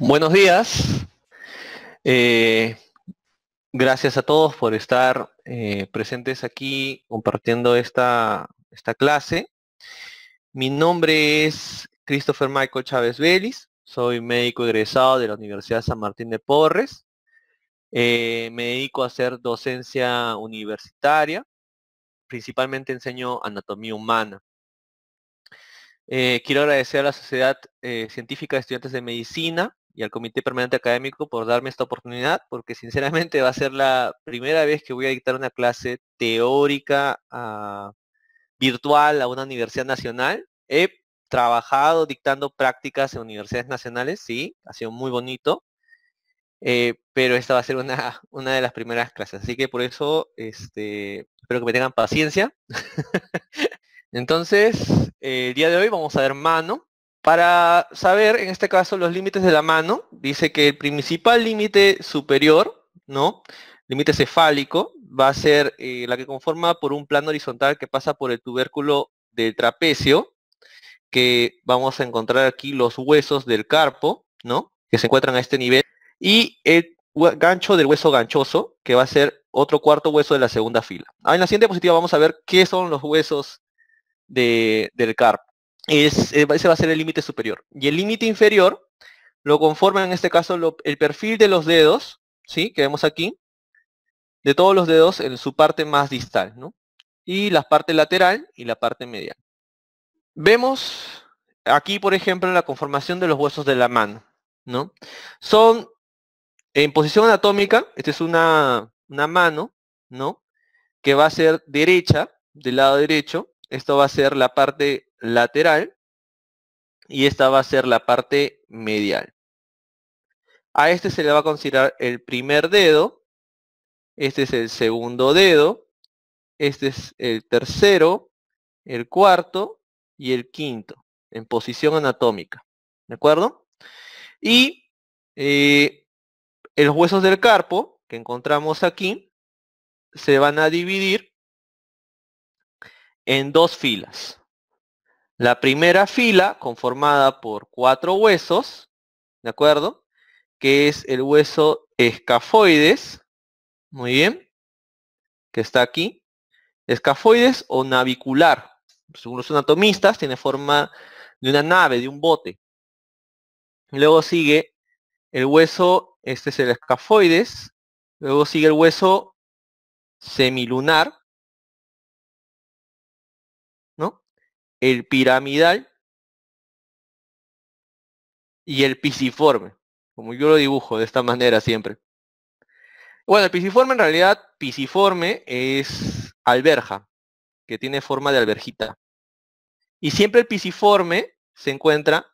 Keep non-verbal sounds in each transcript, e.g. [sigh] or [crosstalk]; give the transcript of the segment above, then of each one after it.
Buenos días. Eh, gracias a todos por estar eh, presentes aquí compartiendo esta, clase. Mi nombre es Christopher Michael Chávez Vélez. Soy médico egresado de la Universidad San Martín de Porres. Eh, me dedico a hacer docencia universitaria. Principalmente enseño anatomía humana. quiero agradecer a la Sociedad Científica de Estudiantes de Medicina y al Comité Permanente Académico por darme esta oportunidad, porque sinceramente va a ser la primera vez que voy a dictar una clase teórica ah, virtual a una universidad nacional. He trabajado dictando prácticas en universidades nacionales, sí, ha sido muy bonito, eh, pero esta va a ser una, [laughs] una de las primeras clases, así que por eso este, espero que me tengan paciencia. [laughs] Entonces, el día de hoy vamos a ver mano, para saber, en este caso, los límites de la mano, dice que el principal límite superior, ¿no? Límite cefálico, va a ser eh, la que conforma por un plano horizontal que pasa por el tubérculo del trapecio, que vamos a encontrar aquí los huesos del carpo, ¿no? Que se encuentran a este nivel. Y el gancho del hueso ganchoso, que va a ser otro cuarto hueso de la segunda fila. Ah, en la siguiente diapositiva vamos a ver qué son los huesos del carpo. Eh, ese va a ser el límite superior. Y el límite inferior lo conforma en este caso el perfil de los dedos, ¿sí? Que vemos aquí, de todos los dedos en su parte más distal, ¿no? Y la parte lateral y la parte medial. Vemos aquí, por ejemplo, la conformación de los huesos de la mano, ¿no? Son en posición anatómica, esta es una, una mano, ¿no? Que va a ser derecha, del lado derecho, esto va a ser la parte lateral y esta va a ser la parte medial. A este se le va a considerar el primer dedo, este es el segundo dedo, este es el tercero, el cuarto y el quinto, en posición anatómica. ¿De acuerdo? Y eh, los huesos del carpo, que encontramos aquí, se van a dividir en dos filas. La primera fila conformada por cuatro huesos, ¿de acuerdo? Que es el hueso escafoides, muy bien, que está aquí. Escafoides o navicular. Según los anatomistas, tiene forma de una nave, de un bote. Luego sigue el hueso, este es el escafoides. Luego sigue el hueso semilunar, el piramidal y el pisiforme, como yo lo dibujo de esta manera siempre. Bueno, el pisiforme en realidad, pisiforme es alberja, que tiene forma de alberjita. Y siempre el pisiforme se encuentra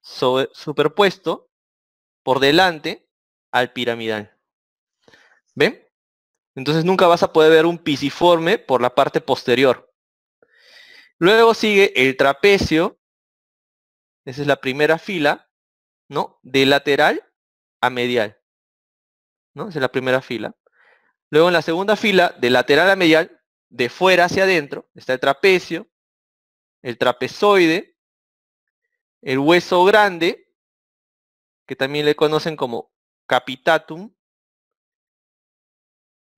superpuesto por delante al piramidal. ¿Ven? Entonces nunca vas a poder ver un pisiforme por la parte posterior. Luego sigue el trapecio, esa es la primera fila, ¿no? De lateral a medial, ¿no? Esa es la primera fila. Luego en la segunda fila, de lateral a medial, de fuera hacia adentro, está el trapecio, el trapezoide, el hueso grande, que también le conocen como capitatum,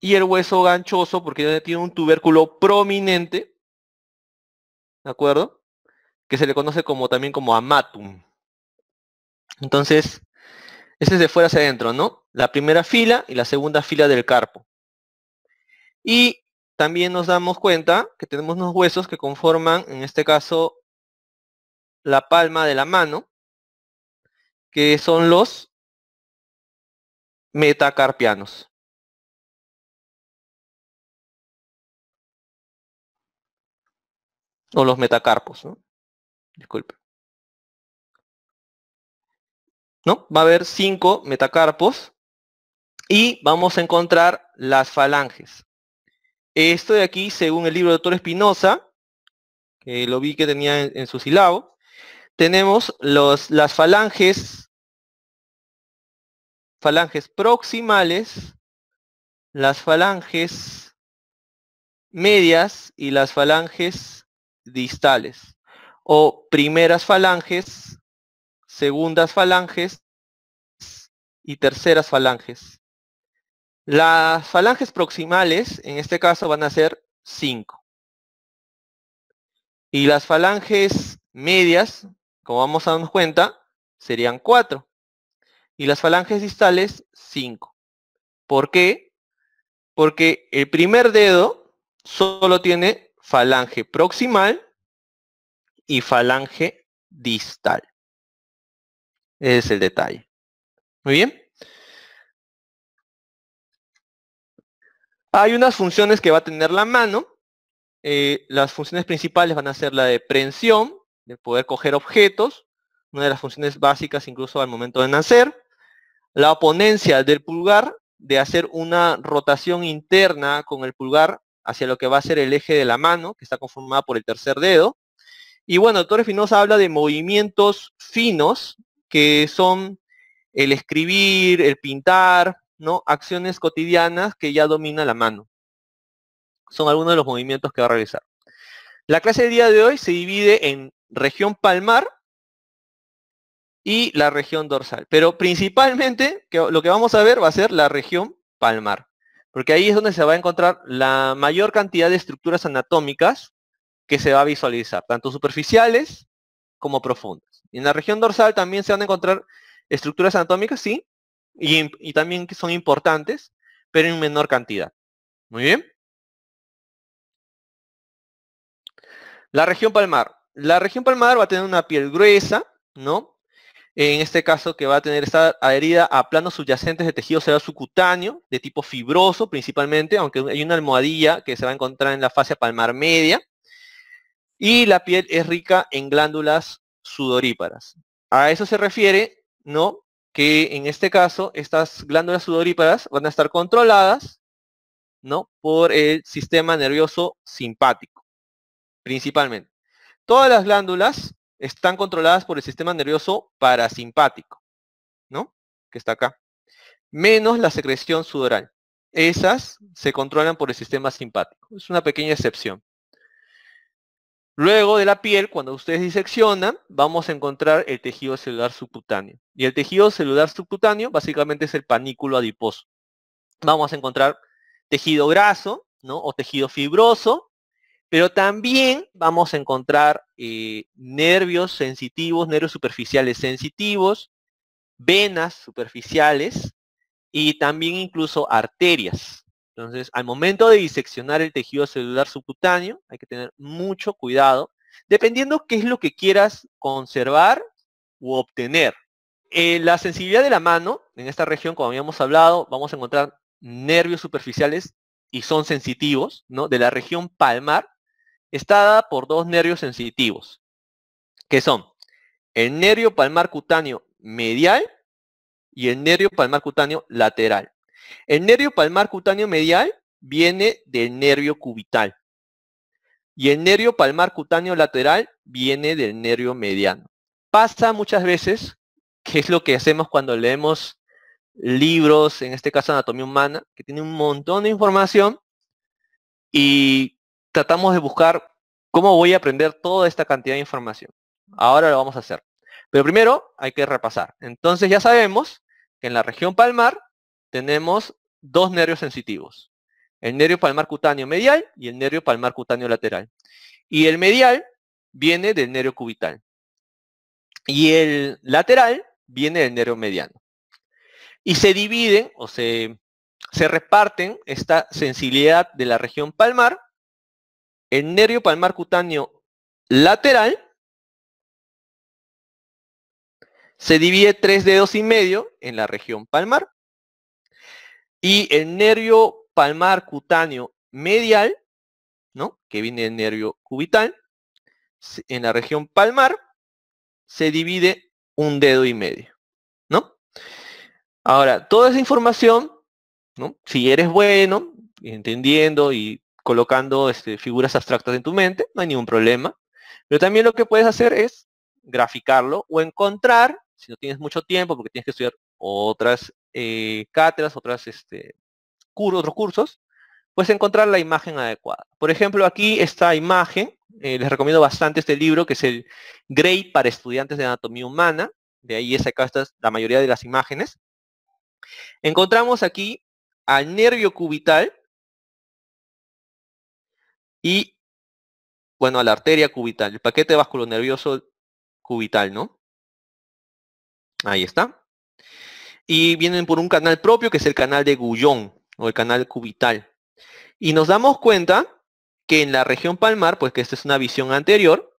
y el hueso ganchoso, porque tiene un tubérculo prominente, ¿de acuerdo? Que se le conoce como también como amatum. Entonces, ese es de fuera hacia adentro, ¿no? La primera fila y la segunda fila del carpo. Y también nos damos cuenta que tenemos unos huesos que conforman, en este caso, la palma de la mano, que son los metacarpianos. O los metacarpos, ¿no? Disculpe. ¿No? Va a haber cinco metacarpos y vamos a encontrar las falanges. Esto de aquí, según el libro de Doctor Espinosa, que lo vi que tenía en, su silabo, tenemos los, las falanges, falanges proximales, las falanges medias y las falanges distales o primeras falanges, segundas falanges y terceras falanges. Las falanges proximales, en este caso, van a ser 5. Y las falanges medias, como vamos a darnos cuenta, serían 4. Y las falanges distales, 5. ¿Por qué? Porque el primer dedo solo tiene falange proximal y falange distal. Ese es el detalle. Muy bien. Hay unas funciones que va a tener la mano. Eh, las funciones principales van a ser la de prensión, de poder coger objetos, una de las funciones básicas incluso al momento de nacer. La oponencia del pulgar, de hacer una rotación interna con el pulgar hacia lo que va a ser el eje de la mano, que está conformada por el tercer dedo. Y bueno, Torres Finosa habla de movimientos finos, que son el escribir, el pintar, ¿no? Acciones cotidianas que ya domina la mano. Son algunos de los movimientos que va a realizar. La clase de día de hoy se divide en región palmar y la región dorsal. Pero principalmente lo que vamos a ver va a ser la región palmar porque ahí es donde se va a encontrar la mayor cantidad de estructuras anatómicas que se va a visualizar, tanto superficiales como profundas. en la región dorsal también se van a encontrar estructuras anatómicas, sí, y, y también que son importantes, pero en menor cantidad. Muy bien. La región palmar. La región palmar va a tener una piel gruesa, ¿no? en este caso que va a tener estar adherida a planos subyacentes de tejido celular subcutáneo, de tipo fibroso principalmente, aunque hay una almohadilla que se va a encontrar en la fascia palmar media, y la piel es rica en glándulas sudoríparas. A eso se refiere, ¿no? Que en este caso estas glándulas sudoríparas van a estar controladas, ¿no? Por el sistema nervioso simpático, principalmente. Todas las glándulas están controladas por el sistema nervioso parasimpático, ¿no? Que está acá. Menos la secreción sudoral. Esas se controlan por el sistema simpático. Es una pequeña excepción. Luego de la piel, cuando ustedes diseccionan, vamos a encontrar el tejido celular subcutáneo. Y el tejido celular subcutáneo básicamente es el panículo adiposo. Vamos a encontrar tejido graso, ¿no? O tejido fibroso, pero también vamos a encontrar eh, nervios sensitivos, nervios superficiales sensitivos, venas superficiales y también incluso arterias. Entonces, al momento de diseccionar el tejido celular subcutáneo, hay que tener mucho cuidado, dependiendo qué es lo que quieras conservar u obtener. Eh, la sensibilidad de la mano, en esta región, como habíamos hablado, vamos a encontrar nervios superficiales y son sensitivos, ¿no? De la región palmar está dada por dos nervios sensitivos, que son el nervio palmar cutáneo medial y el nervio palmar cutáneo lateral. El nervio palmar cutáneo medial viene del nervio cubital y el nervio palmar cutáneo lateral viene del nervio mediano. Pasa muchas veces, que es lo que hacemos cuando leemos libros, en este caso Anatomía Humana, que tiene un montón de información y tratamos de buscar cómo voy a aprender toda esta cantidad de información. Ahora lo vamos a hacer. Pero primero hay que repasar. Entonces ya sabemos que en la región palmar tenemos dos nervios sensitivos. El nervio palmar cutáneo medial y el nervio palmar cutáneo lateral. Y el medial viene del nervio cubital. Y el lateral viene del nervio mediano. Y se dividen o se, se reparten esta sensibilidad de la región palmar el nervio palmar cutáneo lateral se divide tres dedos y medio en la región palmar y el nervio palmar cutáneo medial, ¿no? que viene del nervio cubital, en la región palmar se divide un dedo y medio. ¿no? Ahora, toda esa información, ¿no? si eres bueno, entendiendo y colocando este, figuras abstractas en tu mente, no hay ningún problema. Pero también lo que puedes hacer es graficarlo o encontrar, si no tienes mucho tiempo, porque tienes que estudiar otras eh, cátedras, otras, este, otros cursos, pues encontrar la imagen adecuada. Por ejemplo, aquí esta imagen, eh, les recomiendo bastante este libro, que es el Gray para estudiantes de anatomía humana, de ahí es acá la mayoría de las imágenes. Encontramos aquí al nervio cubital, y, bueno, a la arteria cubital, el paquete vasculonervioso cubital, ¿no? Ahí está. Y vienen por un canal propio, que es el canal de Gullón, o el canal cubital. Y nos damos cuenta que en la región palmar, pues que esta es una visión anterior,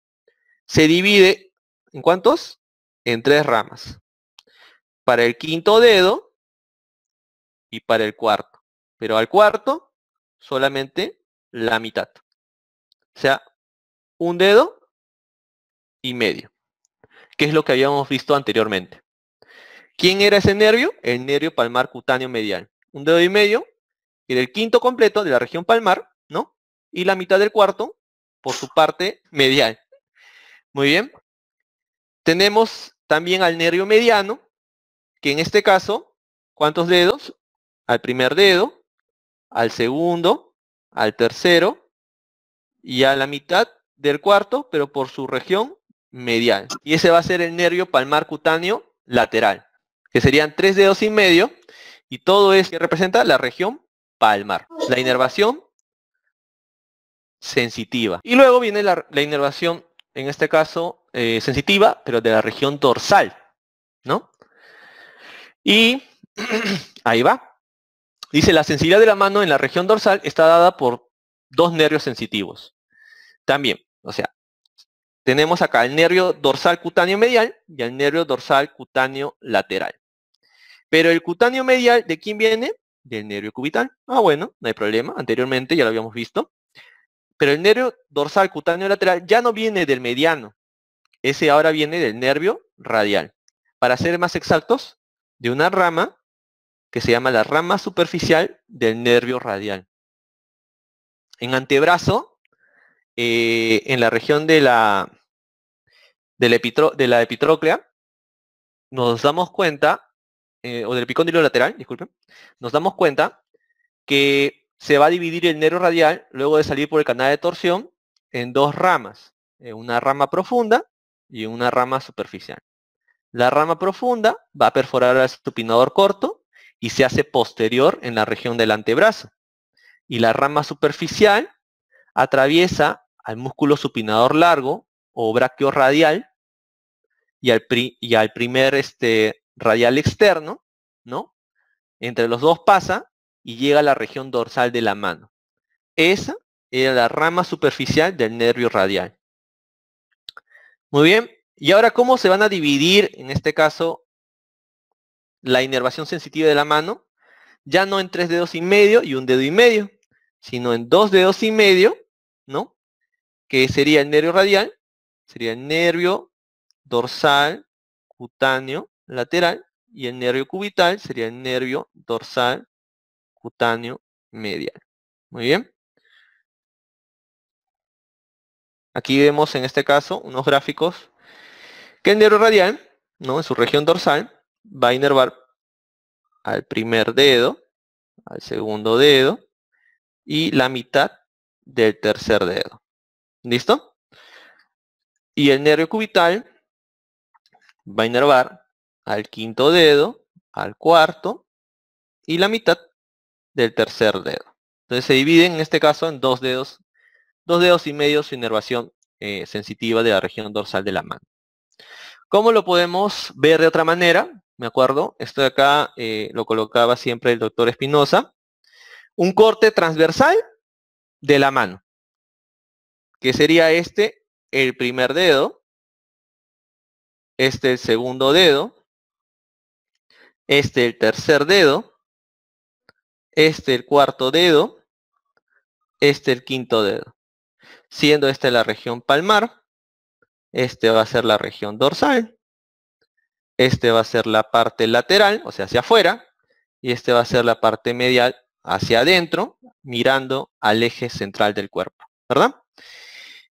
se divide, ¿en cuántos? En tres ramas. Para el quinto dedo y para el cuarto. Pero al cuarto, solamente la mitad. O sea, un dedo y medio, qué es lo que habíamos visto anteriormente. ¿Quién era ese nervio? El nervio palmar cutáneo medial. Un dedo y medio, y el quinto completo de la región palmar, ¿no? Y la mitad del cuarto por su parte medial. Muy bien. Tenemos también al nervio mediano, que en este caso, ¿cuántos dedos? Al primer dedo, al segundo, al tercero, y a la mitad del cuarto, pero por su región medial. Y ese va a ser el nervio palmar cutáneo lateral, que serían tres dedos y medio, y todo es que representa la región palmar. La inervación sensitiva. Y luego viene la, inervación, en este caso, eh, sensitiva, pero de la región dorsal, ¿no? Y [clears throat] ahí va. Dice, la sensibilidad de la mano en la región dorsal está dada por dos nervios sensitivos. También, o sea, tenemos acá el nervio dorsal cutáneo medial y el nervio dorsal cutáneo lateral. Pero el cutáneo medial, ¿de quién viene? Del nervio cubital. Ah, bueno, no hay problema. Anteriormente ya lo habíamos visto. Pero el nervio dorsal cutáneo lateral ya no viene del mediano. Ese ahora viene del nervio radial. Para ser más exactos, de una rama que se llama la rama superficial del nervio radial en antebrazo, eh, en la región de la, de epitróclea, nos damos cuenta, eh, o del picóndilo lateral, disculpen, nos damos cuenta que se va a dividir el nervio radial luego de salir por el canal de torsión en dos ramas, eh, una rama profunda y una rama superficial. La rama profunda va a perforar al estupinador corto y se hace posterior en la región del antebrazo y la rama superficial atraviesa al músculo supinador largo o brachiorradial y al, y al primer este, radial externo, ¿no? Entre los dos pasa y llega a la región dorsal de la mano. Esa era la rama superficial del nervio radial. Muy bien, y ahora cómo se van a dividir, en este caso, la inervación sensitiva de la mano, ya no en tres dedos y medio y un dedo y medio, sino en dos dedos y medio, ¿no? Que sería el nervio radial, sería el nervio dorsal, cutáneo, lateral, y el nervio cubital sería el nervio dorsal, cutáneo, medial. Muy bien. Aquí vemos en este caso unos gráficos que el nervio radial, ¿no? en su región dorsal, va a inervar al primer dedo, al segundo dedo, y la mitad del tercer dedo. ¿Listo? Y el nervio cubital va a inervar al quinto dedo, al cuarto y la mitad del tercer dedo. Entonces se divide en este caso en dos dedos, dos dedos y medio su inervación eh, sensitiva de la región dorsal de la mano. ¿Cómo lo podemos ver de otra manera? Me acuerdo, esto de acá eh, lo colocaba siempre el doctor Espinosa un corte transversal de la mano, que sería este, el primer dedo, este el segundo dedo, este el tercer dedo, este el cuarto dedo, este el quinto dedo. Siendo esta la región palmar, este va a ser la región dorsal, este va a ser la parte lateral, o sea, hacia afuera, y este va a ser la parte medial hacia adentro, mirando al eje central del cuerpo, ¿verdad?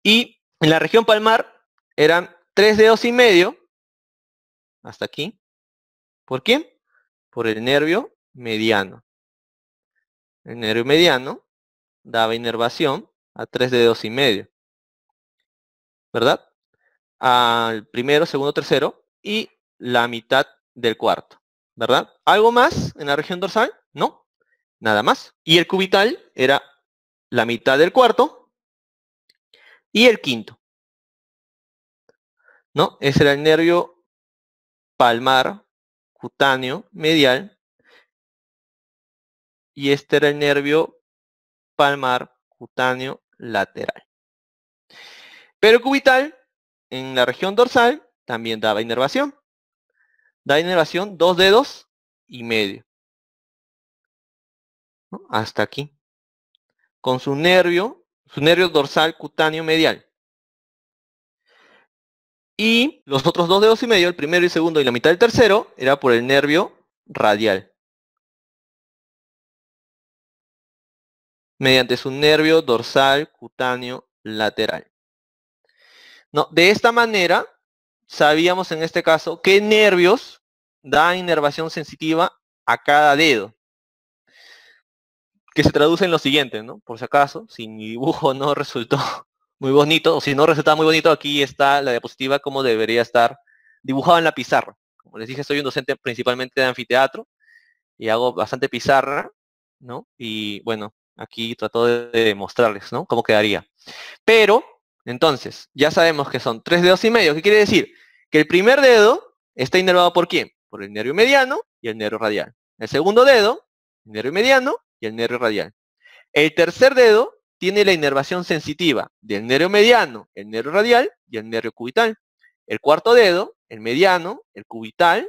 Y en la región palmar eran tres dedos y medio, hasta aquí. ¿Por quién? Por el nervio mediano. El nervio mediano daba inervación a tres dedos y medio, ¿verdad? Al primero, segundo, tercero y la mitad del cuarto, ¿verdad? ¿Algo más en la región dorsal? No, nada más. Y el cubital era la mitad del cuarto y el quinto. ¿No? Ese era el nervio palmar, cutáneo, medial. Y este era el nervio palmar, cutáneo, lateral. Pero el cubital, en la región dorsal, también daba inervación. Da inervación dos dedos y medio hasta aquí, con su nervio, su nervio dorsal cutáneo medial. Y los otros dos dedos y medio, el primero y segundo y la mitad del tercero, era por el nervio radial. Mediante su nervio dorsal cutáneo lateral. de esta manera, sabíamos en este caso qué nervios da inervación sensitiva a cada dedo que se traduce en lo siguiente, ¿no? Por si acaso, si mi dibujo [laughs] no resultó muy bonito, o si no resultaba muy bonito, aquí está la diapositiva como debería estar dibujado en la pizarra. Como les dije, soy un docente principalmente de anfiteatro y hago bastante pizarra, ¿no? Y bueno, aquí trato de mostrarles, ¿no? Cómo quedaría. Pero, entonces, ya sabemos que son tres dedos y medio. ¿Qué quiere decir? Que el primer dedo está inervado por quién? Por el nervio mediano y el nervio radial. El segundo dedo, el nervio mediano y el nervio radial. El tercer dedo tiene la inervación sensitiva del nervio mediano, el nervio radial y el nervio cubital. El cuarto dedo, el mediano, el cubital,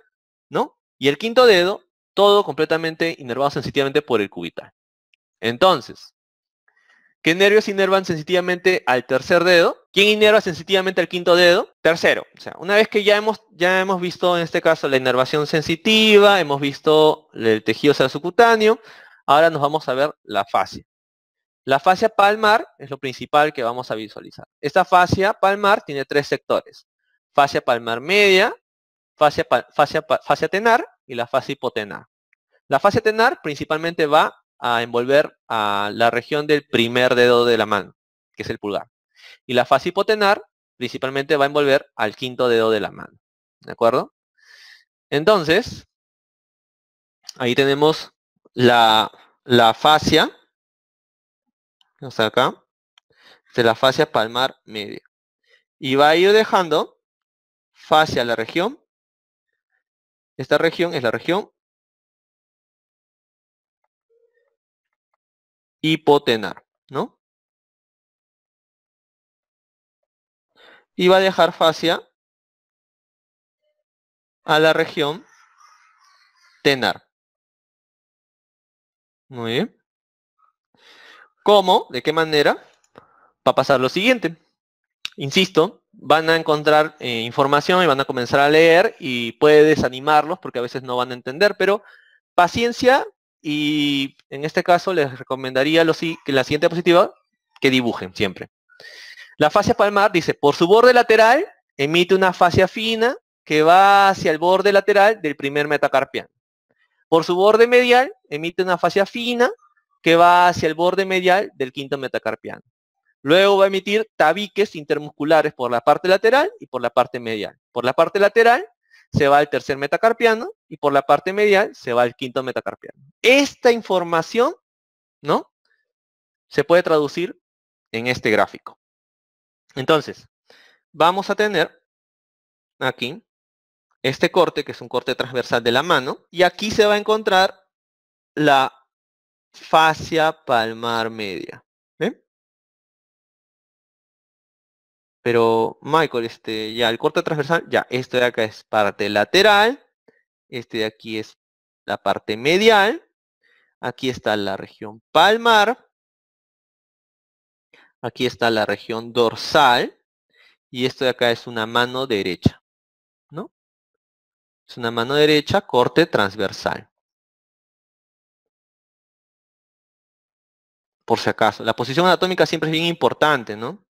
¿no? Y el quinto dedo, todo completamente inervado sensitivamente por el cubital. Entonces, ¿qué nervios inervan sensitivamente al tercer dedo? ¿Quién inerva sensitivamente al quinto dedo? Tercero, o sea, una vez que ya hemos, ya hemos visto en este caso la inervación sensitiva, hemos visto el tejido subcutáneo, Ahora nos vamos a ver la fascia. La fascia palmar es lo principal que vamos a visualizar. Esta fascia palmar tiene tres sectores. Fascia palmar media, fascia, tenar y la fascia hipotenar. La fascia tenar principalmente va a envolver a la región del primer dedo de la mano, que es el pulgar. Y la fascia hipotenar principalmente va a envolver al quinto dedo de la mano. ¿De acuerdo? Entonces, ahí tenemos la, la fascia, vamos acá, de la fascia palmar media. Y va a ir dejando fascia la región. Esta región es la región hipotenar, ¿no? Y va a dejar fascia a la región tenar. Muy bien. ¿Cómo? ¿De qué manera? Va a pasar lo siguiente. Insisto, van a encontrar eh, información y van a comenzar a leer y puede desanimarlos porque a veces no van a entender, pero paciencia y en este caso les recomendaría lo, que la siguiente diapositiva que dibujen siempre. La fascia palmar dice, por su borde lateral emite una fascia fina que va hacia el borde lateral del primer metacarpiano. Por su borde medial emite una fascia fina que va hacia el borde medial del quinto metacarpiano. Luego va a emitir tabiques intermusculares por la parte lateral y por la parte medial. Por la parte lateral se va al tercer metacarpiano y por la parte medial se va al quinto metacarpiano. Esta información, ¿no? Se puede traducir en este gráfico. Entonces, vamos a tener aquí este corte, que es un corte transversal de la mano, y aquí se va a encontrar la fascia palmar media. Pero, Michael, este, ya el corte transversal, ya, esto de acá es parte lateral, este de aquí es la parte medial, aquí está la región palmar, aquí está la región dorsal, y esto de acá es una mano derecha, ¿no? es una mano derecha, corte transversal. Por si acaso, la posición anatómica siempre es bien importante, ¿no?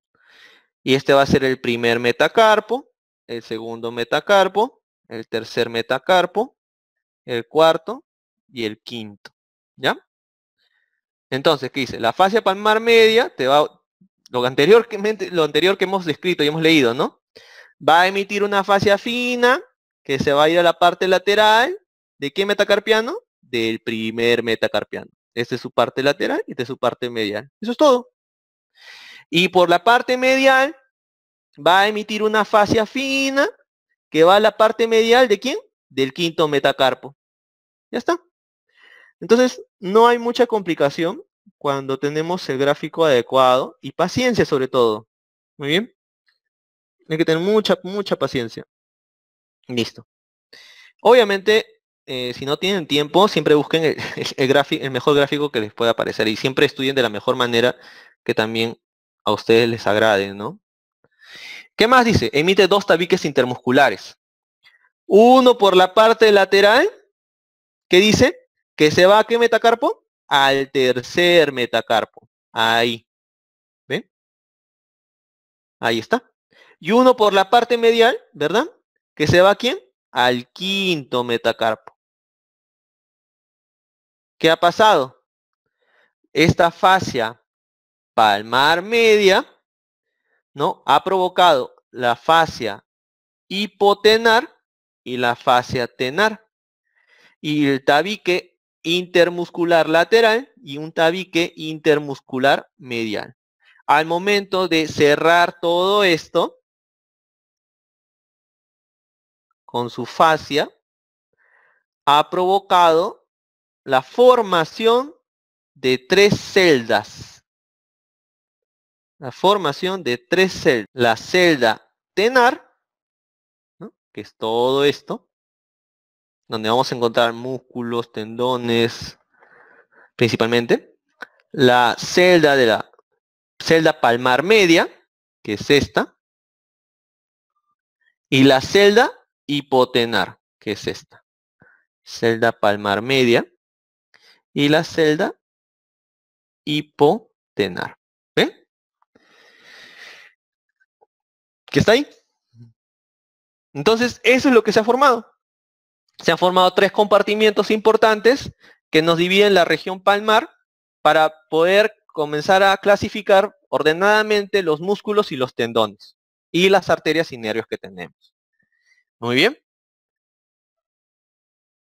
Y este va a ser el primer metacarpo, el segundo metacarpo, el tercer metacarpo, el cuarto y el quinto, ¿ya? Entonces, ¿qué dice? La fascia palmar media te va, lo anterior, que, [laughs] lo anterior que hemos descrito y hemos leído, ¿no? Va a emitir una fascia fina que se va a ir a la parte lateral. ¿De qué metacarpiano? Del primer metacarpiano. Esta es su parte lateral y esta es su parte medial. Eso es todo. Y por la parte medial va a emitir una fascia fina que va a la parte medial de quién? Del quinto metacarpo. Ya está. Entonces, no hay mucha complicación cuando tenemos el gráfico adecuado y paciencia sobre todo. Muy bien. Hay que tener mucha, mucha paciencia. Listo. Obviamente, eh, si no tienen tiempo, siempre busquen [laughs] el, mejor gráfico que les pueda aparecer y siempre estudien de la mejor manera que también a ustedes les agrade, ¿no? ¿Qué más dice? Emite dos tabiques intermusculares. Uno por la parte lateral, que dice que se va a qué metacarpo? Al tercer metacarpo. Ahí. ¿Ven? Ahí está. Y uno por la parte medial, ¿verdad? ¿Que se va a quién? Al quinto metacarpo. ¿Qué ha pasado? Esta fascia palmar media, ¿no? Ha provocado la fascia hipotenar y la fascia tenar. Y el tabique intermuscular lateral y un tabique intermuscular medial. Al momento de cerrar todo esto, con su fascia ha provocado la formación de tres celdas. La formación de tres celdas. La celda tenar, que es todo esto, donde vamos a encontrar músculos, tendones, principalmente. La celda de la celda palmar media, que es esta. Y la celda hipotenar, que es esta. Celda palmar media y la celda hipotenar. ¿Ven? ¿Qué está ahí? Entonces, eso es lo que se ha formado. Se han formado tres compartimientos importantes que nos dividen la región palmar para poder comenzar a clasificar ordenadamente los músculos y los tendones y las arterias y nervios que tenemos. Muy bien.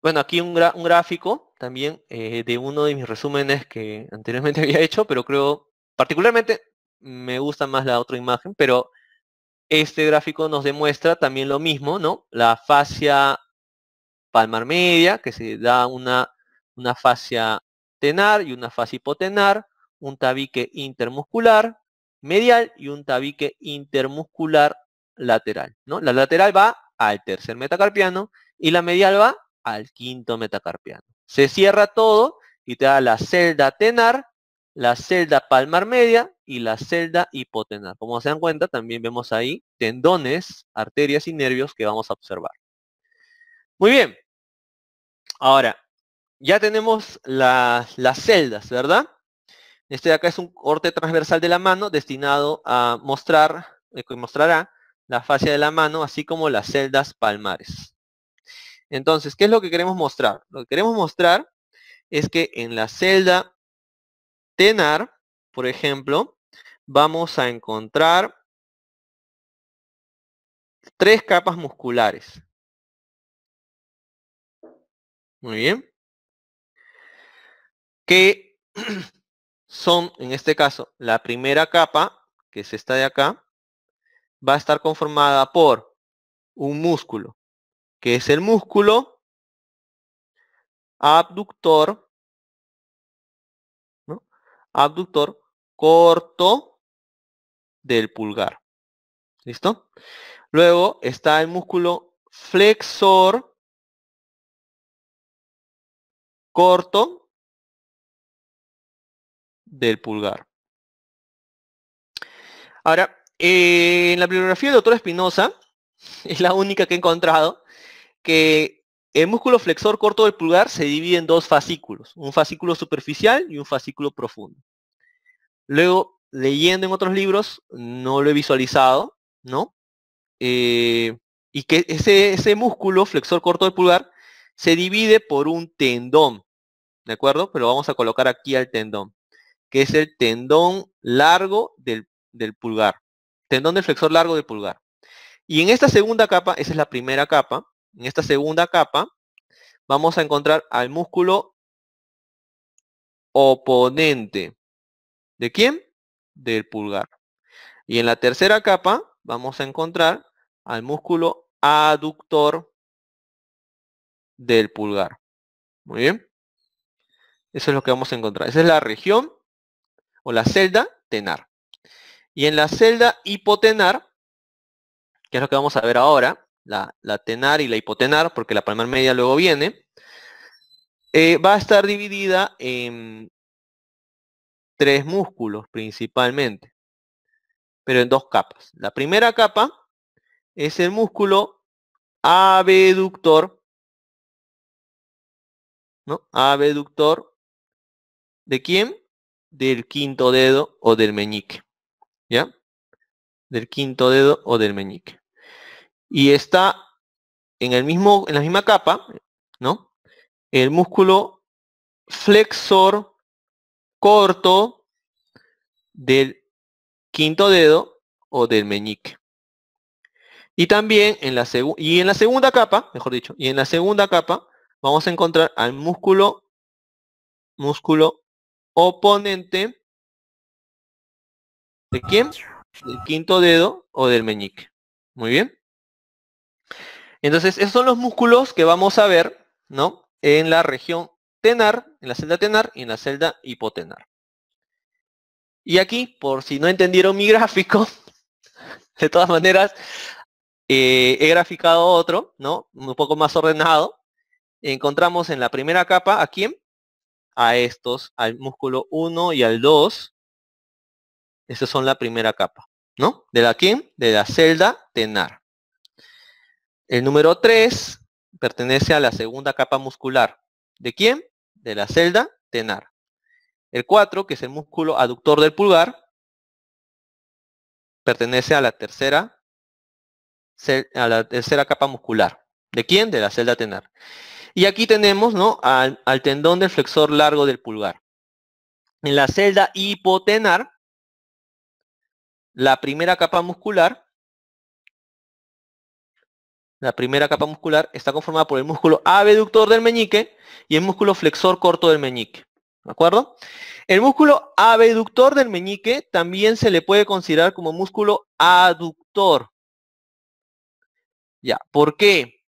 Bueno, aquí un, gráfico también eh, de uno de mis resúmenes que anteriormente [laughs] había hecho, pero creo, particularmente me gusta más la otra imagen, pero este gráfico nos demuestra también lo mismo, ¿no? La fascia palmar media, que se da una, una fascia tenar y una fascia hipotenar, un tabique intermuscular medial y un tabique intermuscular lateral, ¿no? La lateral va al tercer metacarpiano y la medial va al quinto metacarpiano. Se cierra todo y te da la celda tenar, la celda palmar media y la celda hipotenar. Como se dan cuenta, también vemos ahí tendones, arterias y nervios que vamos a observar. Muy bien. Ahora, ya tenemos las celdas, ¿verdad? Este de acá es un corte transversal de la mano destinado a mostrar, eh, que mostrará la fascia de la mano, así como las celdas palmares. Entonces, ¿qué es lo que queremos mostrar? Lo que queremos mostrar es que en la celda tenar, por ejemplo, vamos a encontrar tres capas musculares. Muy bien. Que [clears throat] son, en este caso, la primera capa, que es esta de acá, va a estar conformada por un músculo, que es el músculo abductor, ¿no? abductor corto del pulgar. ¿Listo? Luego está el músculo flexor corto del pulgar. Ahora, eh, en la bibliografía del doctor Espinosa, [laughs] es la única que he encontrado, que el músculo flexor corto del pulgar se divide en dos fascículos, un fascículo superficial y un fascículo profundo. Luego, leyendo en otros libros, no lo he visualizado, ¿no? Eh, y que ese, músculo flexor corto del pulgar se divide por un tendón, ¿de acuerdo? Pero vamos a colocar aquí al tendón, que es el tendón largo del pulgar tendón del flexor largo del pulgar. Y en esta segunda capa, esa es la primera capa, en esta segunda capa vamos a encontrar al músculo oponente. ¿De quién? Del pulgar. Y en la tercera capa vamos a encontrar al músculo aductor del pulgar. Muy bien. Eso es lo que vamos a encontrar. Esa es la región o la celda tenar. Y en la celda hipotenar, que es lo que vamos a ver ahora, la, tenar y la hipotenar, porque la palmar media luego viene, eh, va a estar dividida en tres músculos principalmente, pero en dos capas. La primera capa es el músculo abductor, ¿no? Abductor, ¿de quién? Del quinto dedo o del meñique. ¿ya? Del quinto dedo o del meñique. Y está en, el mismo, en la misma capa, ¿no? El músculo flexor corto del quinto dedo o del meñique. Y también en la, y en la segunda capa, mejor dicho, y en la segunda capa vamos a encontrar al músculo, músculo oponente ¿De quién? Del quinto dedo o del meñique. Muy bien. Entonces, esos son los músculos que vamos a ver, ¿no? En la región tenar, en la celda tenar y en la celda hipotenar. Y aquí, por si no entendieron mi [laughs] gráfico, de todas maneras, eh, he graficado otro, ¿no? Un poco más ordenado. Encontramos en la primera capa, ¿a quién? A estos, al músculo 1 y al 2, esas son la primera capa, ¿no? ¿De la quién? De la celda tenar. El número 3 pertenece a la segunda capa muscular. ¿De quién? De la celda tenar. El 4, que es el músculo aductor del pulgar, pertenece a la tercera, a la tercera capa muscular. ¿De quién? De la celda tenar. Y aquí tenemos ¿no? al tendón del flexor largo del pulgar. En la celda hipotenar la primera capa muscular, la primera capa muscular está conformada por el músculo abductor del meñique y el músculo flexor corto del meñique. ¿De acuerdo? El músculo abductor del meñique también se le puede considerar como músculo aductor. Ya, ¿por qué?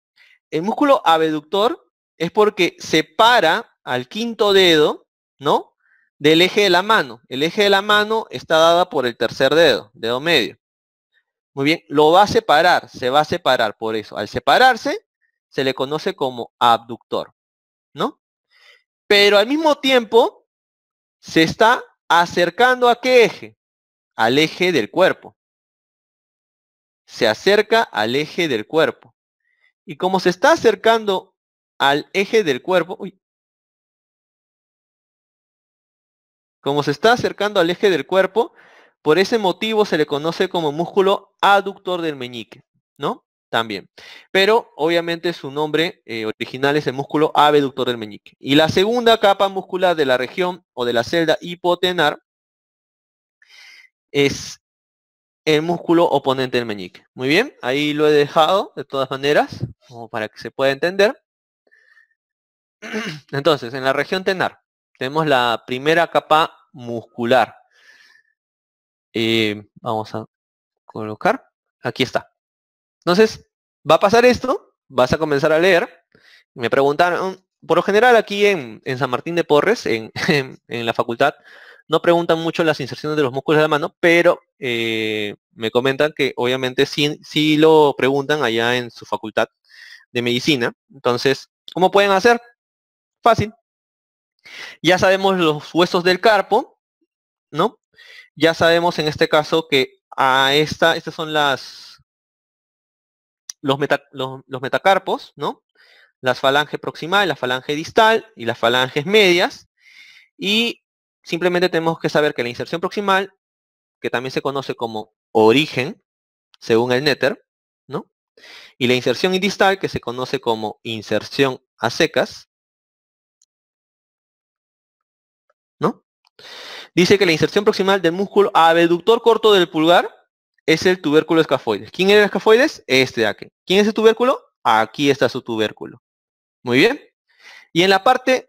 El músculo abductor es porque separa al quinto dedo, ¿no? del eje de la mano. El eje de la mano está dada por el tercer dedo, dedo medio. Muy bien, lo va a separar, se va a separar por eso. Al separarse, se le conoce como abductor, ¿no? Pero al mismo tiempo, se está acercando a qué eje? Al eje del cuerpo. Se acerca al eje del cuerpo. Y como se está acercando al eje del cuerpo, Como se está acercando al eje del cuerpo, por ese motivo se le conoce como músculo aductor del meñique, ¿no? También. Pero obviamente su nombre eh, original es el músculo abductor del meñique. Y la segunda capa muscular de la región o de la celda hipotenar es el músculo oponente del meñique. Muy bien, ahí lo he dejado de todas maneras, como para que se pueda entender. [clears throat] Entonces, en la región tenar, tenemos la primera capa muscular. Eh, vamos a colocar. Aquí está. Entonces, va a pasar esto, vas a comenzar a leer. Me preguntaron, por lo general aquí en, San Martín de Porres, [laughs] en, la facultad, no preguntan mucho las inserciones de los músculos de la mano, pero eh, me comentan que obviamente sí lo preguntan allá en su facultad de medicina. Entonces, ¿cómo pueden hacer? Fácil, ya sabemos los huesos del carpo, ¿no? Ya sabemos en este caso que a ah, esta, estas son las, los, metacarpos, ¿no? Las falange proximal, la falange distal y las falanges medias. Y simplemente tenemos que saber que la inserción proximal, que también se conoce como origen, según el Netter, ¿no? Y la inserción distal, que se conoce como inserción a secas, Dice que la inserción proximal del músculo abductor corto del pulgar es el tubérculo escafoides. ¿Quién es el escafoides? Este de aquí. ¿Quién es el tubérculo? Aquí está su tubérculo. Muy bien. Y en la parte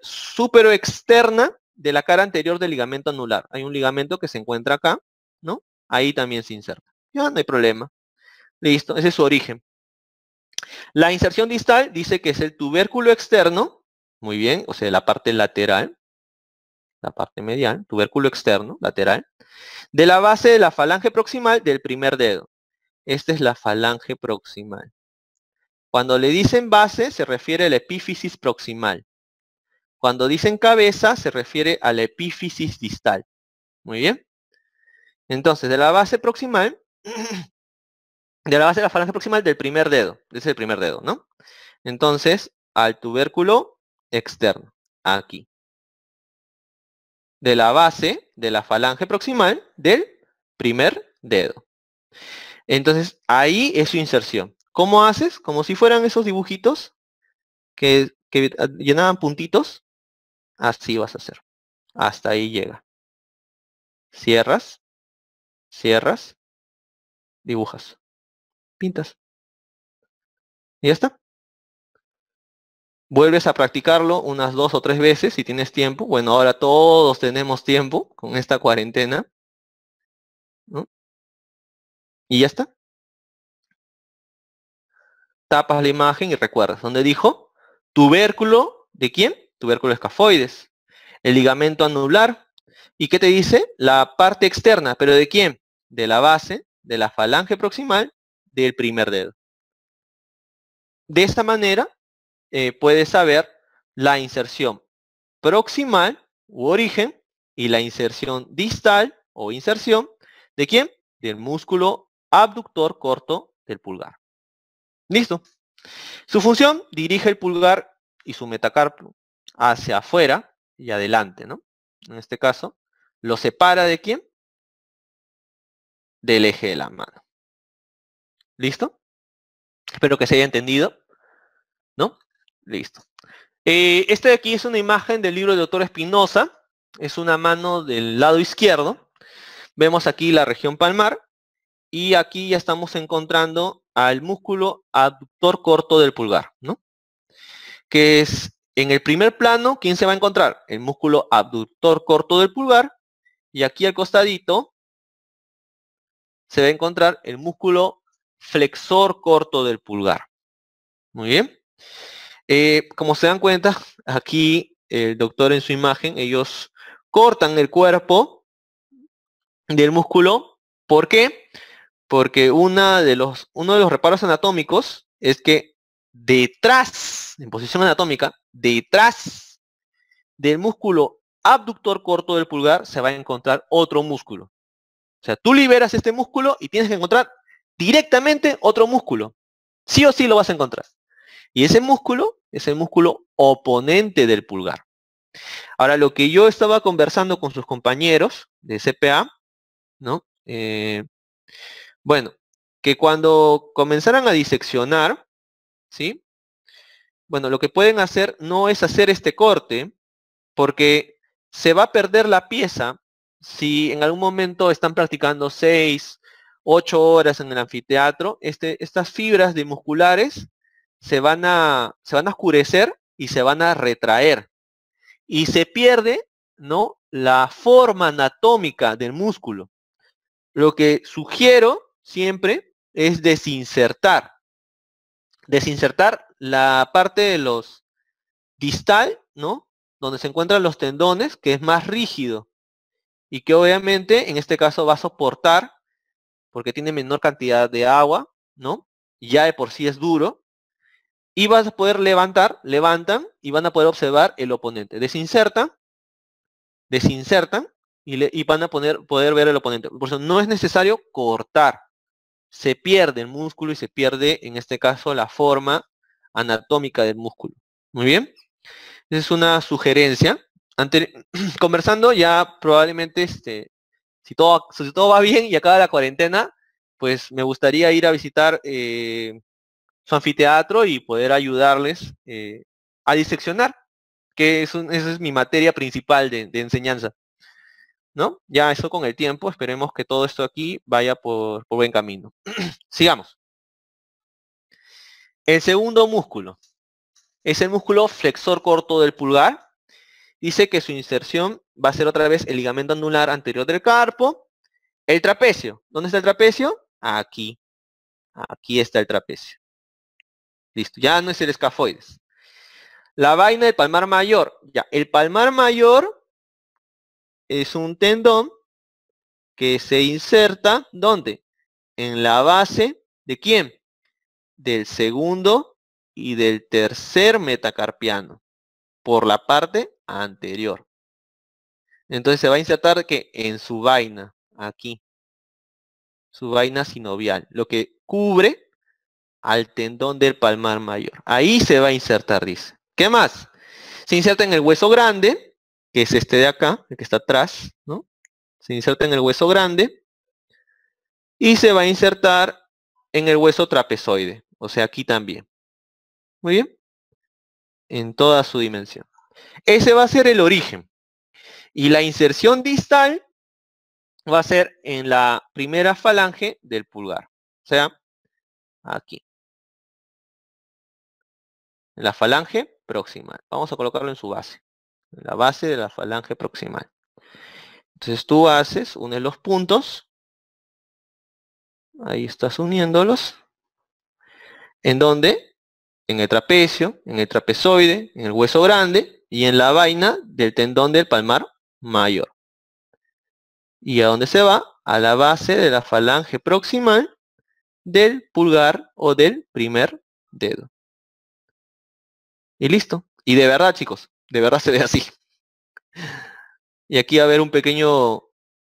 externa de la cara anterior del ligamento anular. Hay un ligamento que se encuentra acá, ¿no? Ahí también se inserta. Ya no hay problema. Listo, ese es su origen. La inserción distal dice que es el tubérculo externo, muy bien, o sea, la parte lateral, la parte medial, tubérculo externo, lateral, de la base de la falange proximal del primer dedo. Esta es la falange proximal. Cuando le dicen base, se refiere a la epífisis proximal. Cuando dicen cabeza, se refiere a la epífisis distal. Muy bien. Entonces, de la base proximal, [clears throat] de la base de la falange proximal del primer dedo. Ese es el primer dedo, ¿no? Entonces, al tubérculo externo, aquí de la base de la falange proximal del primer dedo. Entonces, ahí es su inserción. ¿Cómo haces? Como si fueran esos dibujitos que, llenaban puntitos. Así vas a hacer. Hasta ahí llega. Cierras, cierras, dibujas, pintas. Y ya está. Vuelves a practicarlo unas dos o tres veces si tienes tiempo. Bueno, ahora todos tenemos tiempo con esta cuarentena. Y ya está. Tapas la imagen y recuerdas. Donde dijo, tubérculo, ¿de quién? Tubérculo escafoides. El ligamento anular. ¿Y qué te dice? La parte externa. ¿Pero de quién? De la base, de la falange proximal, del primer dedo. De esta manera eh, puede saber la inserción proximal u origen y la inserción distal o inserción de quién? Del músculo abductor corto del pulgar. ¿Listo? Su función dirige el pulgar y su metacarpo hacia afuera y adelante, ¿no? En este caso, lo separa de quién? Del eje de la mano. ¿Listo? Espero que se haya entendido, ¿no? Listo. Eh, esta de aquí es una imagen del libro del doctor Espinosa. Es una mano del lado izquierdo. Vemos aquí la región palmar. Y aquí ya estamos encontrando al músculo abductor corto del pulgar, Que es en el primer plano, ¿quién se va a encontrar? El músculo abductor corto del pulgar. Y aquí al costadito se va a encontrar el músculo flexor corto del pulgar. Muy bien. Eh, como se dan cuenta, aquí el doctor en su imagen, ellos cortan el cuerpo del músculo. ¿Por qué? Porque de los, uno de los reparos anatómicos es que detrás, en posición anatómica, detrás del músculo abductor corto del pulgar se va a encontrar otro músculo. O sea, tú liberas este músculo y tienes que encontrar directamente otro músculo. Sí o sí lo vas a encontrar. Y ese músculo es el músculo oponente del pulgar. Ahora, lo que yo estaba conversando con sus compañeros de CPA, ¿no? Eh, bueno, que cuando comenzaran a diseccionar, ¿sí? Bueno, lo que pueden hacer no es hacer este corte, porque se va a perder la pieza si en algún momento están practicando 6, 8 horas en el anfiteatro, este, estas fibras de musculares se van a, se van a oscurecer y se van a retraer. Y se pierde, ¿no? La forma anatómica del músculo. Lo que sugiero siempre es desinsertar. Desinsertar la parte de los distal, ¿no? Donde se encuentran los tendones, que es más rígido. Y que obviamente en este caso va a soportar, porque tiene menor cantidad de agua, ¿no? Ya de por sí es duro, y vas a poder levantar, levantan y van a poder observar el oponente. Desinsertan, desinsertan y, van a poder ver el oponente. Por eso no es necesario cortar. Se pierde el músculo y se pierde, en este caso, la forma anatómica del músculo. Muy bien. Esa es una sugerencia. [clears throat] conversando ya probablemente, este, si, todo, todo va bien y acaba la cuarentena, pues me gustaría ir a visitar eh, su anfiteatro y poder ayudarles eh, a diseccionar, que es esa es mi materia principal de, enseñanza. ¿No? Ya eso con el tiempo, esperemos que todo esto aquí vaya por, buen camino. [clears throat] Sigamos. El segundo músculo es el músculo flexor corto del pulgar. Dice que su inserción va a ser otra vez el ligamento anular anterior del carpo. El trapecio. ¿Dónde está el trapecio? Aquí. Aquí está el trapecio. Listo, ya no es el escafoides. La vaina del palmar mayor. Ya, el palmar mayor es un tendón que se inserta, ¿dónde? En la base de quién? Del segundo y del tercer metacarpiano, por la parte anterior. Entonces se va a insertar que en su vaina, aquí, su vaina sinovial, lo que cubre al tendón del palmar mayor. Ahí se va a insertar, dice. ¿Qué más? Se inserta en el hueso grande, que es este de acá, el que está atrás, ¿no? Se inserta en el hueso grande y se va a insertar en el hueso trapezoide, o sea, aquí también. Muy bien. En toda su dimensión. Ese va a ser el origen. Y la inserción distal va a ser en la primera falange del pulgar. O sea, aquí la falange proximal. Vamos a colocarlo en su base, en la base de la falange proximal. Entonces tú haces, unes los puntos, ahí estás uniéndolos, en donde, en el trapecio, en el trapezoide, en el hueso grande y en la vaina del tendón del palmar mayor. ¿Y a dónde se va? A la base de la falange proximal del pulgar o del primer dedo. Y listo. Y de verdad, chicos, de verdad se ve así. Y aquí va a haber un pequeño,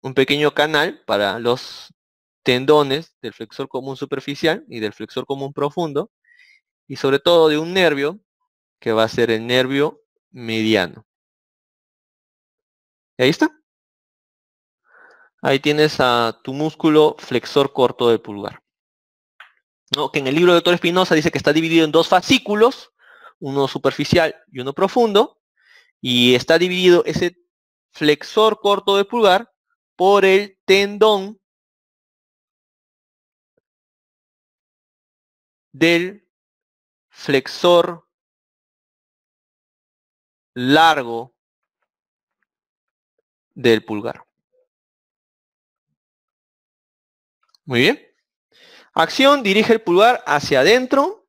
un pequeño canal para los tendones del flexor común superficial y del flexor común profundo. Y sobre todo de un nervio, que va a ser el nervio mediano. Y ahí está. Ahí tienes a tu músculo flexor corto del pulgar. ¿No? Que en el libro de doctor Espinosa dice que está dividido en dos fascículos uno superficial y uno profundo, y está dividido ese flexor corto de pulgar por el tendón del flexor largo del pulgar. Muy bien. Acción, dirige el pulgar hacia adentro,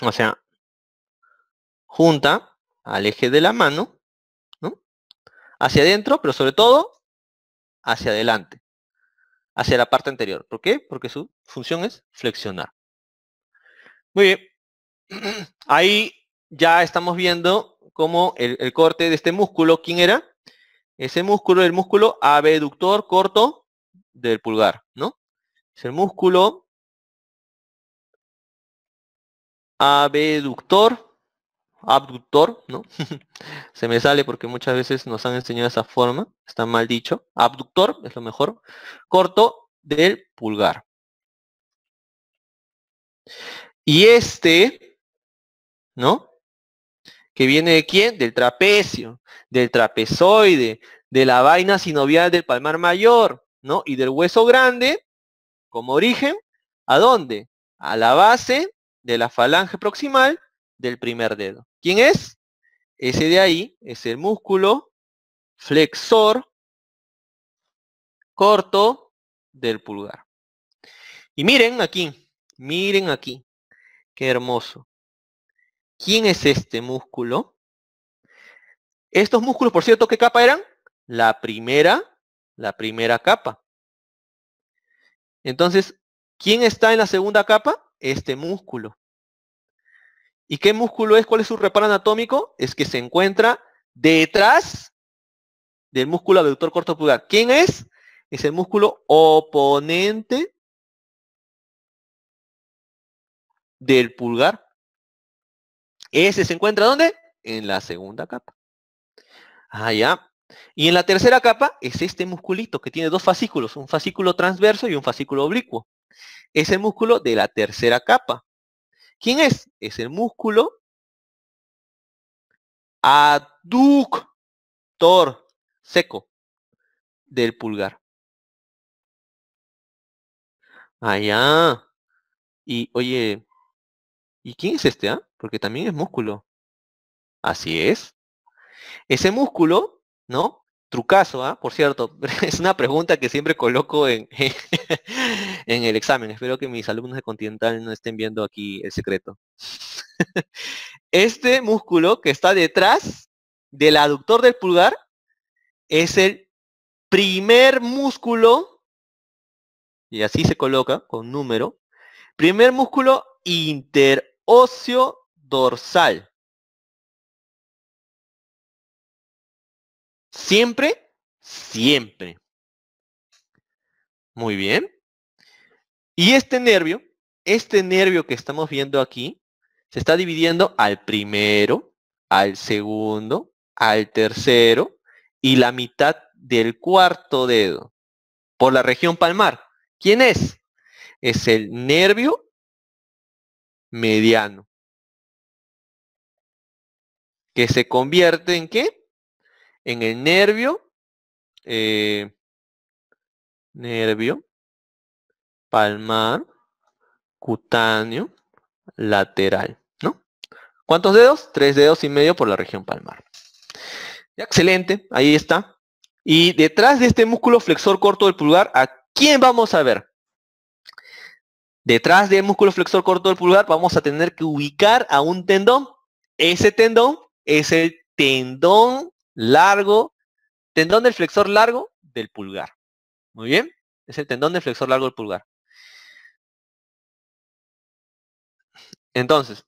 o sea, junta al eje de la mano, ¿no? Hacia adentro, pero sobre todo hacia adelante, hacia la parte anterior. ¿Por qué? Porque su función es flexionar. Muy bien. [clears throat] Ahí ya estamos viendo cómo el, el corte de este músculo, ¿quién era? Ese músculo, el músculo abductor corto del pulgar, ¿no? Es el músculo abductor abductor, ¿no? [laughs] Se me sale porque muchas veces nos han enseñado esa forma, está mal dicho. Abductor es lo mejor. Corto del pulgar. Y este, ¿no? Que viene de quién? Del trapecio, del trapezoide, de la vaina sinovial del palmar mayor, ¿no? Y del hueso grande, como origen, ¿a dónde? A la base de la falange proximal del primer dedo. ¿Quién es? Ese de ahí es el músculo flexor corto del pulgar. Y miren aquí, miren aquí, qué hermoso. ¿Quién es este músculo? Estos músculos, por cierto, ¿qué capa eran? La primera, la primera capa. Entonces, ¿quién está en la segunda capa? Este músculo. ¿Y qué músculo es? ¿Cuál es su reparo anatómico? Es que se encuentra detrás del músculo abductor corto pulgar. ¿Quién es? Es el músculo oponente del pulgar. Ese se encuentra ¿dónde? En la segunda capa. Ah, ya. Y en la tercera capa es este musculito que tiene dos fascículos, un fascículo transverso y un fascículo oblicuo. Es el músculo de la tercera capa. ¿Quién es? Es el músculo aductor seco del pulgar. Allá. Ah, y oye, ¿y quién es este? Ah? Porque también es músculo. Así es. Ese músculo, ¿no? Trucazo, ¿ah? Por cierto, [laughs] es una pregunta que siempre coloco en, [laughs] en el examen. Espero que mis alumnos de Continental no estén viendo aquí el secreto. [laughs] Este músculo que está detrás del aductor del pulgar es el primer músculo, y así se coloca con número, primer músculo interocio dorsal. Siempre, siempre. Muy bien. Y este nervio, este nervio que estamos viendo aquí, se está dividiendo al primero, al segundo, al tercero y la mitad del cuarto dedo por la región palmar. ¿Quién es? Es el nervio mediano que se convierte en qué? en el nervio, eh, nervio, palmar, cutáneo, lateral. ¿no? ¿Cuántos dedos? Tres dedos y medio por la región palmar. excelente, ahí está. Y detrás de este músculo flexor corto del pulgar, ¿a quién vamos a ver? Detrás del músculo flexor corto del pulgar vamos a tener que ubicar a un tendón. Ese tendón es el tendón largo, tendón del flexor largo del pulgar. Muy bien, es el tendón del flexor largo del pulgar. Entonces,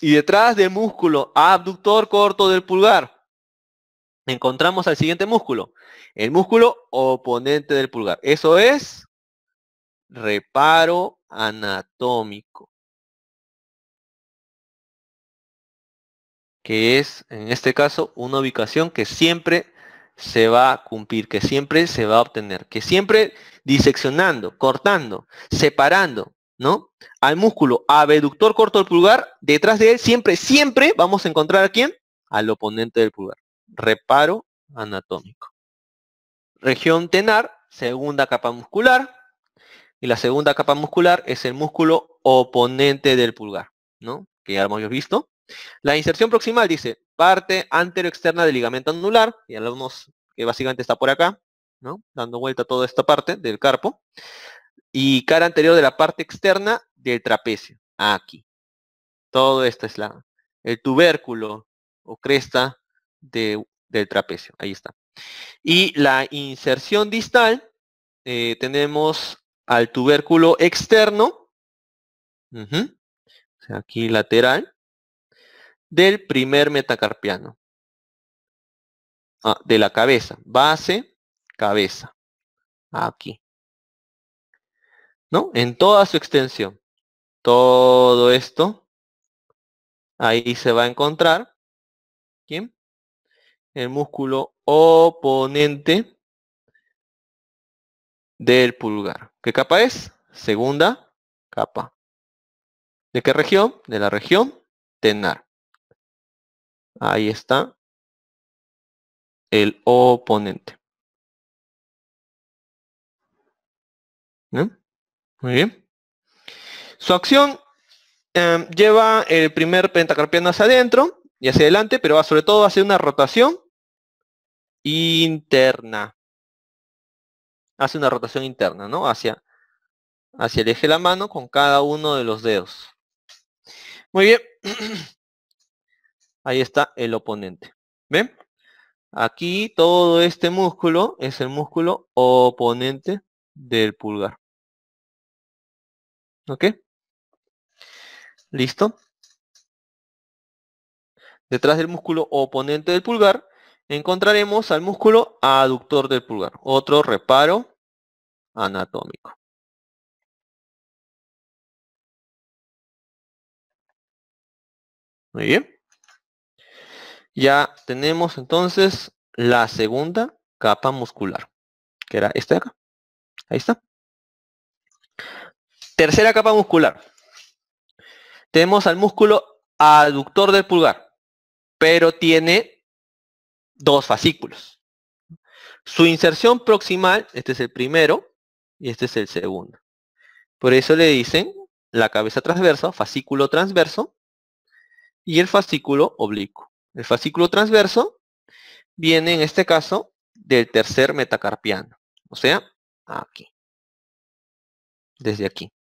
y detrás del músculo abductor corto del pulgar, encontramos al siguiente músculo, el músculo oponente del pulgar. Eso es reparo anatómico. que es en este caso una ubicación que siempre se va a cumplir, que siempre se va a obtener, que siempre diseccionando, cortando, separando, ¿no? Al músculo abductor corto del pulgar, detrás de él siempre, siempre vamos a encontrar a quién? Al oponente del pulgar. Reparo anatómico. Región tenar, segunda capa muscular. Y la segunda capa muscular es el músculo oponente del pulgar, ¿no? Que ya hemos visto. La inserción proximal dice parte anteroexterna del ligamento anular, y lo que básicamente está por acá, ¿no? dando vuelta toda esta parte del carpo, y cara anterior de la parte externa del trapecio, aquí. Todo esto es la, el tubérculo o cresta de, del trapecio, ahí está. Y la inserción distal, eh, tenemos al tubérculo externo, aquí lateral, del primer metacarpiano. Ah, de la cabeza. Base, cabeza. Aquí. ¿No? En toda su extensión. Todo esto. Ahí se va a encontrar. ¿Quién? El músculo oponente del pulgar. ¿Qué capa es? Segunda capa. ¿De qué región? De la región tenar. Ahí está el oponente. ¿Eh? Muy bien. Su acción em, lleva el primer pentacarpiano hacia adentro y hacia adelante, pero va sobre todo hacer una rotación interna. Hace una rotación interna, ¿no? Hacia, hacia el eje de la mano con cada uno de los dedos. Muy bien. [clears throat] ahí está el oponente. ¿Ven? Aquí todo este músculo es el músculo oponente del pulgar. ¿Ok? ¿Listo? Detrás del músculo oponente del pulgar encontraremos al músculo aductor del pulgar. Otro reparo anatómico. Muy bien. Ya tenemos entonces la segunda capa muscular, que era esta de acá. Ahí está. Tercera capa muscular. Tenemos al músculo aductor del pulgar, pero tiene dos fascículos. Su inserción proximal, este es el primero y este es el segundo. Por eso le dicen la cabeza transversa, fascículo transverso y el fascículo oblicuo. El fascículo transverso viene en este caso del tercer metacarpiano, o sea, aquí. Desde aquí.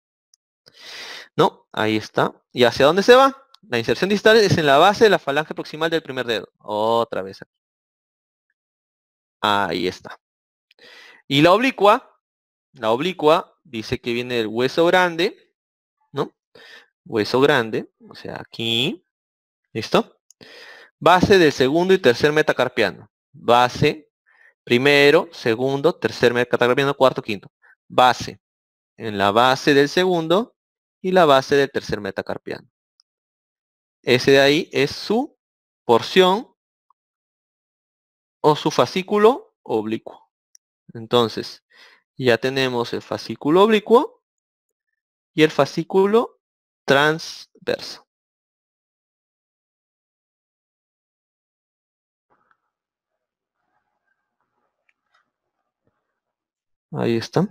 ¿No? Ahí está. ¿Y hacia dónde se va? La inserción distal es en la base de la falange proximal del primer dedo. Otra vez aquí. Ahí está. Y la oblicua, la oblicua dice que viene del hueso grande, ¿no? Hueso grande, o sea, aquí. ¿Listo? Base del segundo y tercer metacarpiano. Base, primero, segundo, tercer metacarpiano, cuarto, quinto. Base. En la base del segundo y la base del tercer metacarpiano. Ese de ahí es su porción o su fascículo oblicuo. Entonces, ya tenemos el fascículo oblicuo y el fascículo transverso. Ahí está.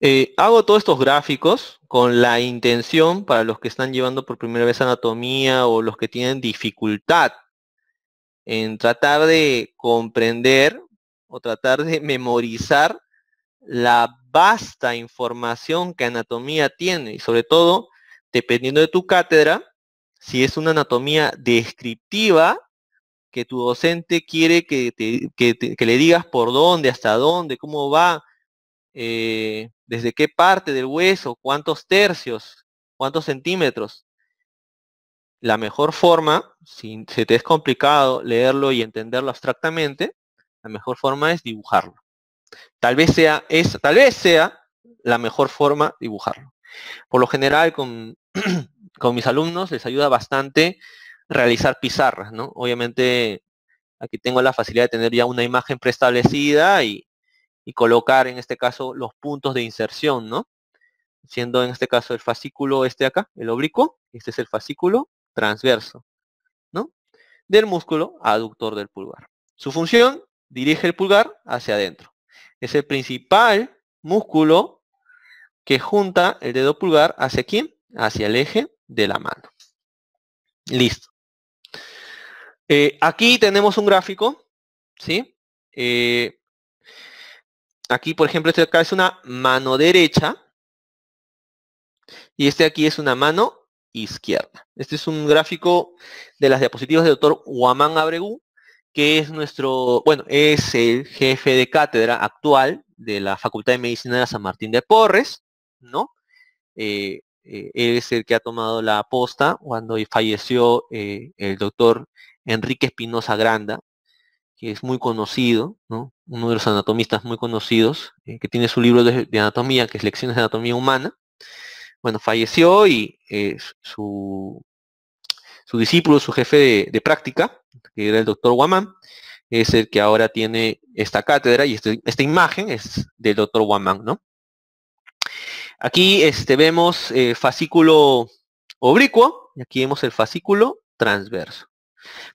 Eh, hago todos estos gráficos con la intención para los que están llevando por primera vez anatomía o los que tienen dificultad en tratar de comprender o tratar de memorizar la vasta información que anatomía tiene y sobre todo, dependiendo de tu cátedra, si es una anatomía descriptiva, que tu docente quiere que, te, que, le digas por dónde, hasta dónde, cómo va, eh, desde qué parte del hueso, cuántos tercios, cuántos centímetros. La mejor forma, si se te es complicado leerlo y entenderlo abstractamente, la mejor forma es dibujarlo. Tal vez sea esa, tal vez sea la mejor forma dibujarlo. Por lo general, con, [clears throat] con mis alumnos les ayuda bastante realizar pizarras, ¿no? Obviamente aquí tengo la facilidad de tener ya una imagen preestablecida y, colocar en este caso los puntos de inserción, ¿no? Siendo en este caso el fascículo este acá, el oblicuo, este es el fascículo transverso, ¿no? Del músculo aductor del pulgar. Su función dirige el pulgar hacia adentro. Es el principal músculo que junta el dedo pulgar hacia aquí, Hacia el eje de la mano. Listo. Eh, aquí tenemos un gráfico, ¿sí? Eh, aquí, por ejemplo, este acá es una mano derecha y este aquí es una mano izquierda. Este es un gráfico de las diapositivas del doctor Huamán Abregú, que es nuestro, bueno, es el jefe de cátedra actual de la Facultad de Medicina de San Martín de Porres, ¿no? Eh, es el que ha tomado la aposta cuando falleció el doctor Enrique Espinosa Granda, que es muy conocido, uno de los anatomistas muy conocidos, eh, que tiene su libro de, anatomía, que es Lecciones de Anatomía Humana. Bueno, falleció y eh, su, su discípulo, su jefe de, práctica, que era el doctor Guamán, es el que ahora tiene esta cátedra y este, esta imagen es del doctor Guamán, ¿no? Aquí este, vemos eh, fascículo oblicuo y aquí vemos el fascículo transverso.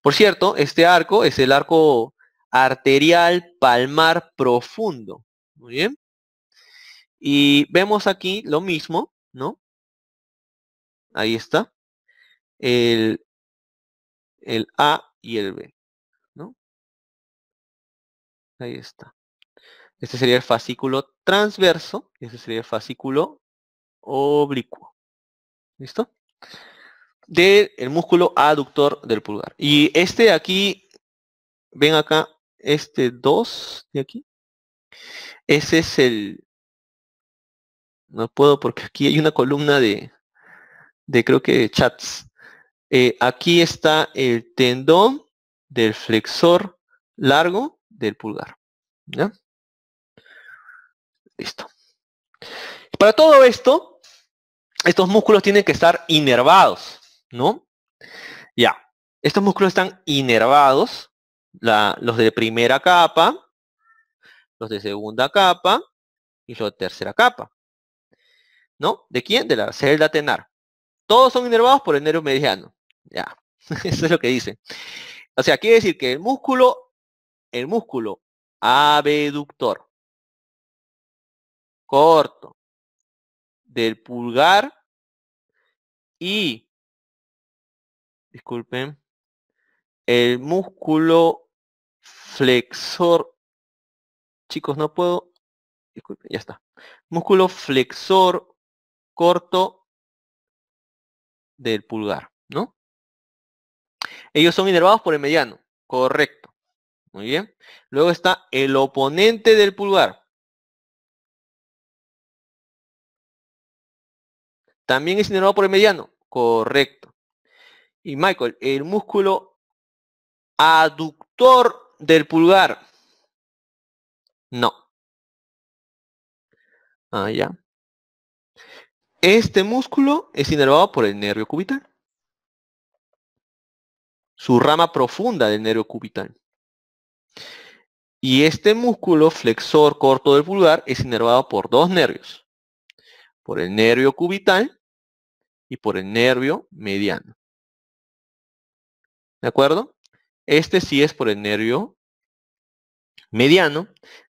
Por cierto, este arco es el arco arterial palmar profundo. Muy bien. Y vemos aquí lo mismo, ¿no? Ahí está. El, el A y el B, ¿no? Ahí está. Este sería el fascículo transverso y este sería el fascículo oblicuo. ¿Listo? del músculo aductor del pulgar. Y este aquí, ven acá, este 2 de aquí, ese es el... No puedo porque aquí hay una columna de, de creo que de chats. Eh, aquí está el tendón del flexor largo del pulgar. ¿ya? Listo. Para todo esto, estos músculos tienen que estar inervados. ¿no? Ya, estos músculos están inervados, los de primera capa, los de segunda capa y los de tercera capa. ¿No? ¿De quién? De la celda tenar. Todos son inervados por el nervio mediano. Ya, [laughs] eso es lo que dice. O sea, quiere decir que el músculo, el músculo abductor corto del pulgar y disculpen, el músculo flexor, chicos, no puedo, disculpen, ya está, músculo flexor corto del pulgar, ¿no? Ellos son inervados por el mediano, correcto, muy bien. Luego está el oponente del pulgar. También es inervado por el mediano, correcto. Y Michael, el músculo aductor del pulgar. No. Ah, ya. Este músculo es inervado por el nervio cubital. Su rama profunda del nervio cubital. Y este músculo flexor corto del pulgar es inervado por dos nervios. Por el nervio cubital y por el nervio mediano. ¿De acuerdo? Este sí es por el nervio mediano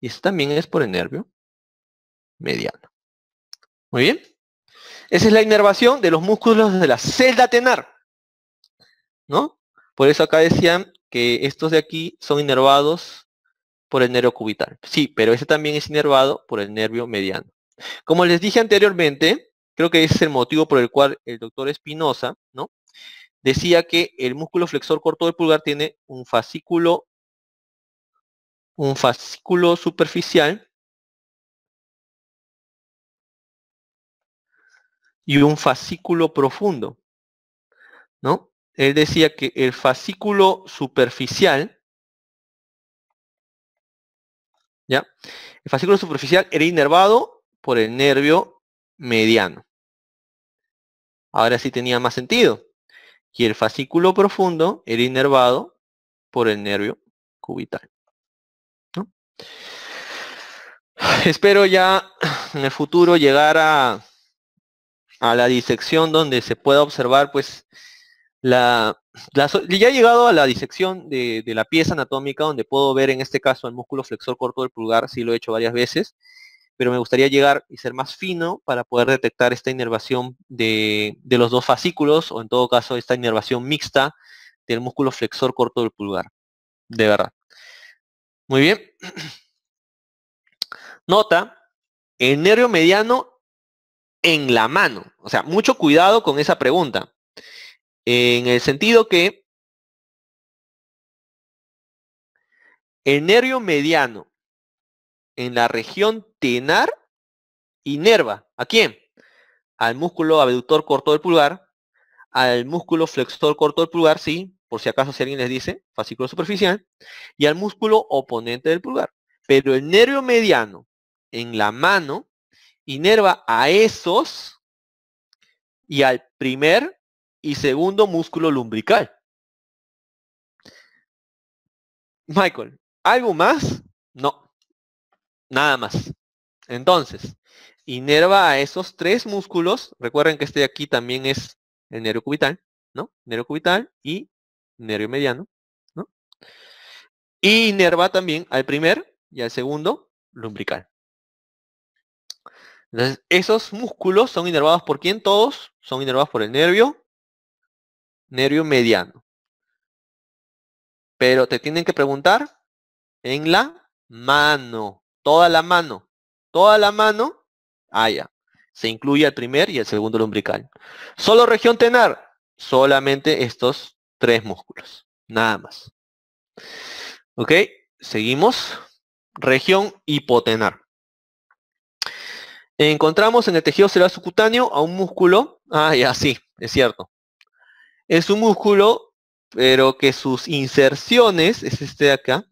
y este también es por el nervio mediano. Muy bien. Esa es la inervación de los músculos de la celda tenar. ¿No? Por eso acá decían que estos de aquí son inervados por el nervio cubital. Sí, pero ese también es inervado por el nervio mediano. Como les dije anteriormente, creo que ese es el motivo por el cual el doctor Espinosa, ¿no? decía que el músculo flexor corto del pulgar tiene un fascículo, un fascículo superficial y un fascículo profundo. ¿No? Él decía que el fascículo superficial, ¿ya? El fascículo superficial era inervado por el nervio mediano. Ahora sí tenía más sentido y el fascículo profundo era inervado por el nervio cubital. [sighs] Espero ya en el futuro llegar a, la disección donde se pueda observar pues la, ya he llegado a la disección de, de, la pieza anatómica donde puedo ver en este caso el músculo flexor corto del pulgar, sí lo he hecho varias veces, pero me gustaría llegar y ser más fino para poder detectar esta inervación de, los dos fascículos o en todo caso esta inervación mixta del músculo flexor corto del pulgar. De verdad. Muy bien. [clears throat] Nota, el nervio mediano en la mano. O sea, mucho cuidado con esa pregunta. En el sentido que el nervio mediano en la región tenar inerva. ¿A quién? Al músculo abductor corto del pulgar, al músculo flexor corto del pulgar, sí, por si acaso si alguien les dice, fascículo superficial, y al músculo oponente del pulgar. Pero el nervio mediano en la mano inerva a esos y al primer y segundo músculo lumbrical. Michael, ¿algo más? No, nada más. Entonces, inerva a esos tres músculos. Recuerden que este de aquí también es el nervio cubital, ¿no? Nervio cubital y nervio mediano, ¿no? Y inerva también al primer y al segundo lumbrical. Entonces, esos músculos son inervados por quién? Todos son inervados por el nervio, nervio mediano. Pero te tienen que preguntar en la mano, toda la mano toda la mano, allá. Ah, se incluye el primer y el segundo lumbrical. Solo región tenar, solamente estos tres músculos, nada más. ¿Ok? Seguimos. Región hipotenar. Encontramos en el tejido celular subcutáneo a un músculo, ah, ya sí, es cierto. Es un músculo, pero que sus inserciones, es este de acá,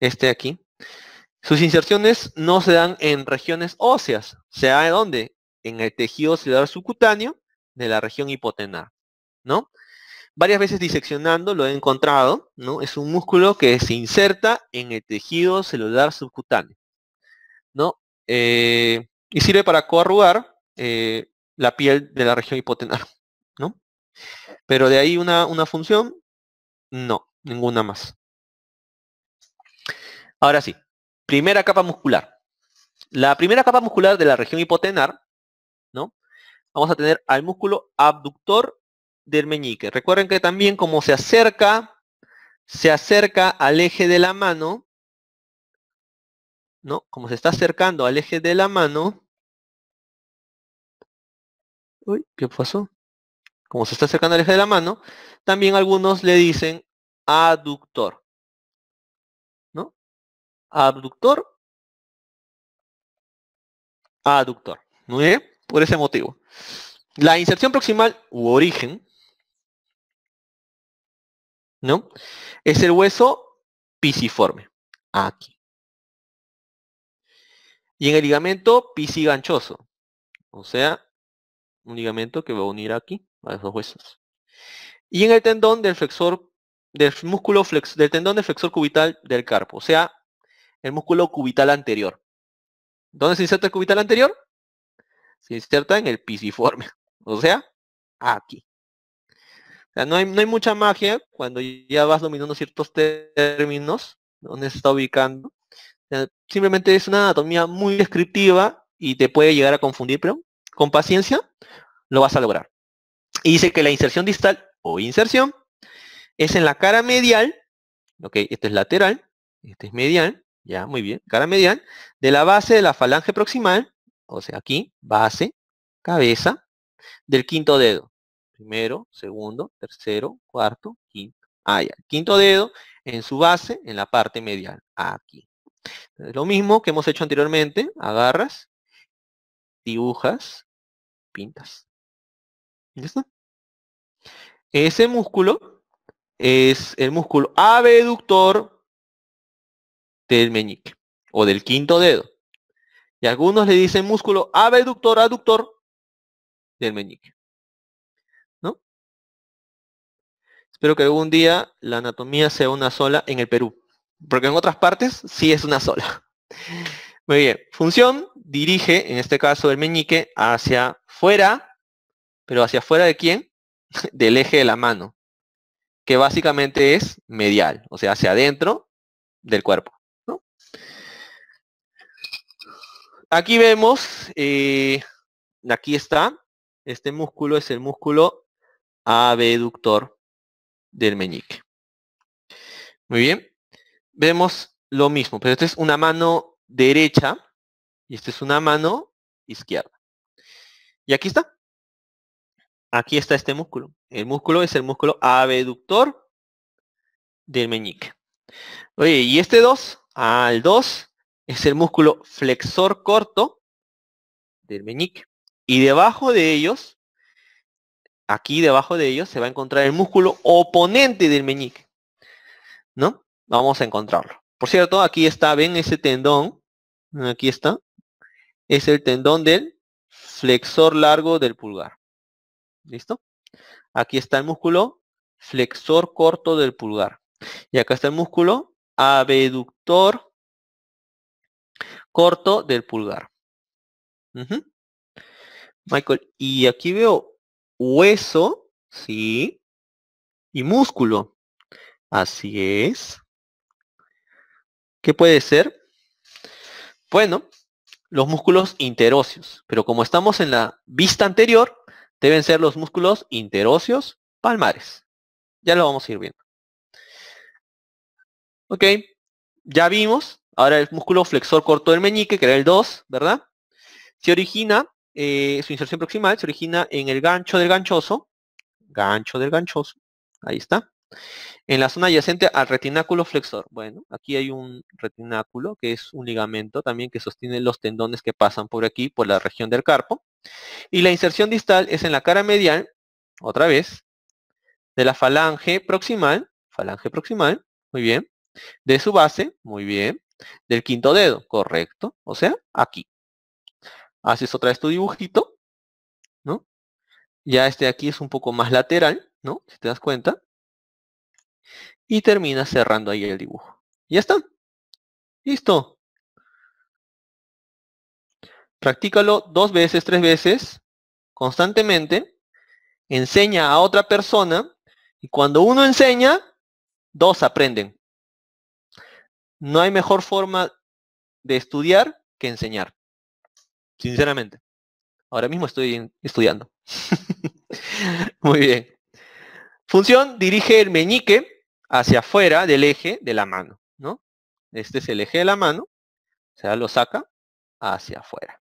este de aquí, sus inserciones no se dan en regiones óseas, se da en dónde? En el tejido celular subcutáneo de la región hipotenar, ¿no? Varias veces diseccionando lo he encontrado, ¿no? Es un músculo que se inserta en el tejido celular subcutáneo, ¿no? Eh, y sirve para coarrugar eh, la piel de la región hipotenar, ¿no? Pero de ahí una, una función, no, ninguna más. Ahora sí, Primera capa muscular. La primera capa muscular de la región hipotenar, ¿no? Vamos a tener al músculo abductor del meñique. Recuerden que también como se acerca, se acerca al eje de la mano, ¿no? Como se está acercando al eje de la mano, uy, ¿qué pasó? Como se está acercando al eje de la mano, también algunos le dicen aductor abductor aductor. ¿no es? ¿Eh? Por ese motivo. La inserción proximal u origen, ¿no? Es el hueso pisiforme, aquí. Y en el ligamento pisiganchoso, o sea, un ligamento que va a unir aquí a esos huesos. Y en el tendón del flexor, del músculo flex, del tendón del flexor cubital del carpo, o sea, el músculo cubital anterior. ¿Dónde se inserta el cubital anterior? Se inserta en el pisiforme, [laughs] o sea, aquí. no, hay, no hay mucha magia cuando ya vas dominando ciertos términos, donde se está ubicando. simplemente es una anatomía muy descriptiva y te puede llegar a confundir, pero con paciencia lo vas a lograr. Y dice que la inserción distal o inserción es en la cara medial, ok, este es lateral, este es medial, ya, muy bien. Cara medial de la base de la falange proximal, o sea, aquí, base, cabeza, del quinto dedo. Primero, segundo, tercero, cuarto, quinto. Ah, ya. Quinto dedo en su base, en la parte medial, aquí. lo mismo que hemos hecho anteriormente, agarras, dibujas, pintas. ¿Ya Ese músculo es el músculo abductor del meñique o del quinto dedo. Y algunos le dicen músculo abductor, aductor del meñique. ¿No? Espero que algún día la anatomía sea una sola en el Perú. Porque en otras partes sí es una sola. Muy bien. Función dirige, en este caso el meñique, hacia fuera. ¿Pero hacia fuera de quién? [laughs] del eje de la mano. Que básicamente es medial. O sea, hacia adentro del cuerpo. aquí vemos, eh, aquí está, este músculo es el músculo abductor del meñique. Muy bien, vemos lo mismo, pero esta es una mano derecha y esta es una mano izquierda. Y aquí está. Aquí está este músculo. El músculo es el músculo abductor del meñique. Oye, ¿y este 2? Al 2 es el músculo flexor corto del meñique. Y debajo de ellos, aquí debajo de ellos, se va a encontrar el músculo oponente del meñique. ¿No? Vamos a encontrarlo. Por cierto, aquí está, ven ese tendón. Aquí está. Es el tendón del flexor largo del pulgar. ¿Listo? Aquí está el músculo flexor corto del pulgar. Y acá está el músculo abductor corto del pulgar. Michael, y aquí veo hueso, sí, y músculo. Así es. ¿Qué puede ser? Bueno, los músculos interóseos, pero como estamos en la vista anterior, deben ser los músculos interóseos palmares. Ya lo vamos a ir viendo. Ok, ya vimos Ahora el músculo flexor corto del meñique, que era el 2, ¿verdad? Se origina, eh, su inserción proximal se origina en el gancho del ganchoso, gancho del ganchoso, ahí está, en la zona adyacente al retináculo flexor. Bueno, aquí hay un retináculo, que es un ligamento también que sostiene los tendones que pasan por aquí, por la región del carpo. Y la inserción distal es en la cara medial, otra vez, de la falange proximal, falange proximal, muy bien, de su base, muy bien, del quinto dedo, correcto. O sea, aquí. Haces otra vez tu dibujito, ¿no? Ya este de aquí es un poco más lateral, ¿no? Si te das cuenta. Y terminas cerrando ahí el dibujo. Ya está. Listo. Practícalo dos veces, tres veces, constantemente. Enseña a otra persona. Y cuando uno enseña, dos aprenden no hay mejor forma de estudiar que enseñar. Sinceramente. Ahora mismo estoy estudiando. [laughs] Muy bien. Función dirige el meñique hacia afuera del eje de la mano, ¿no? Este es el eje de la mano, o sea, lo saca hacia afuera.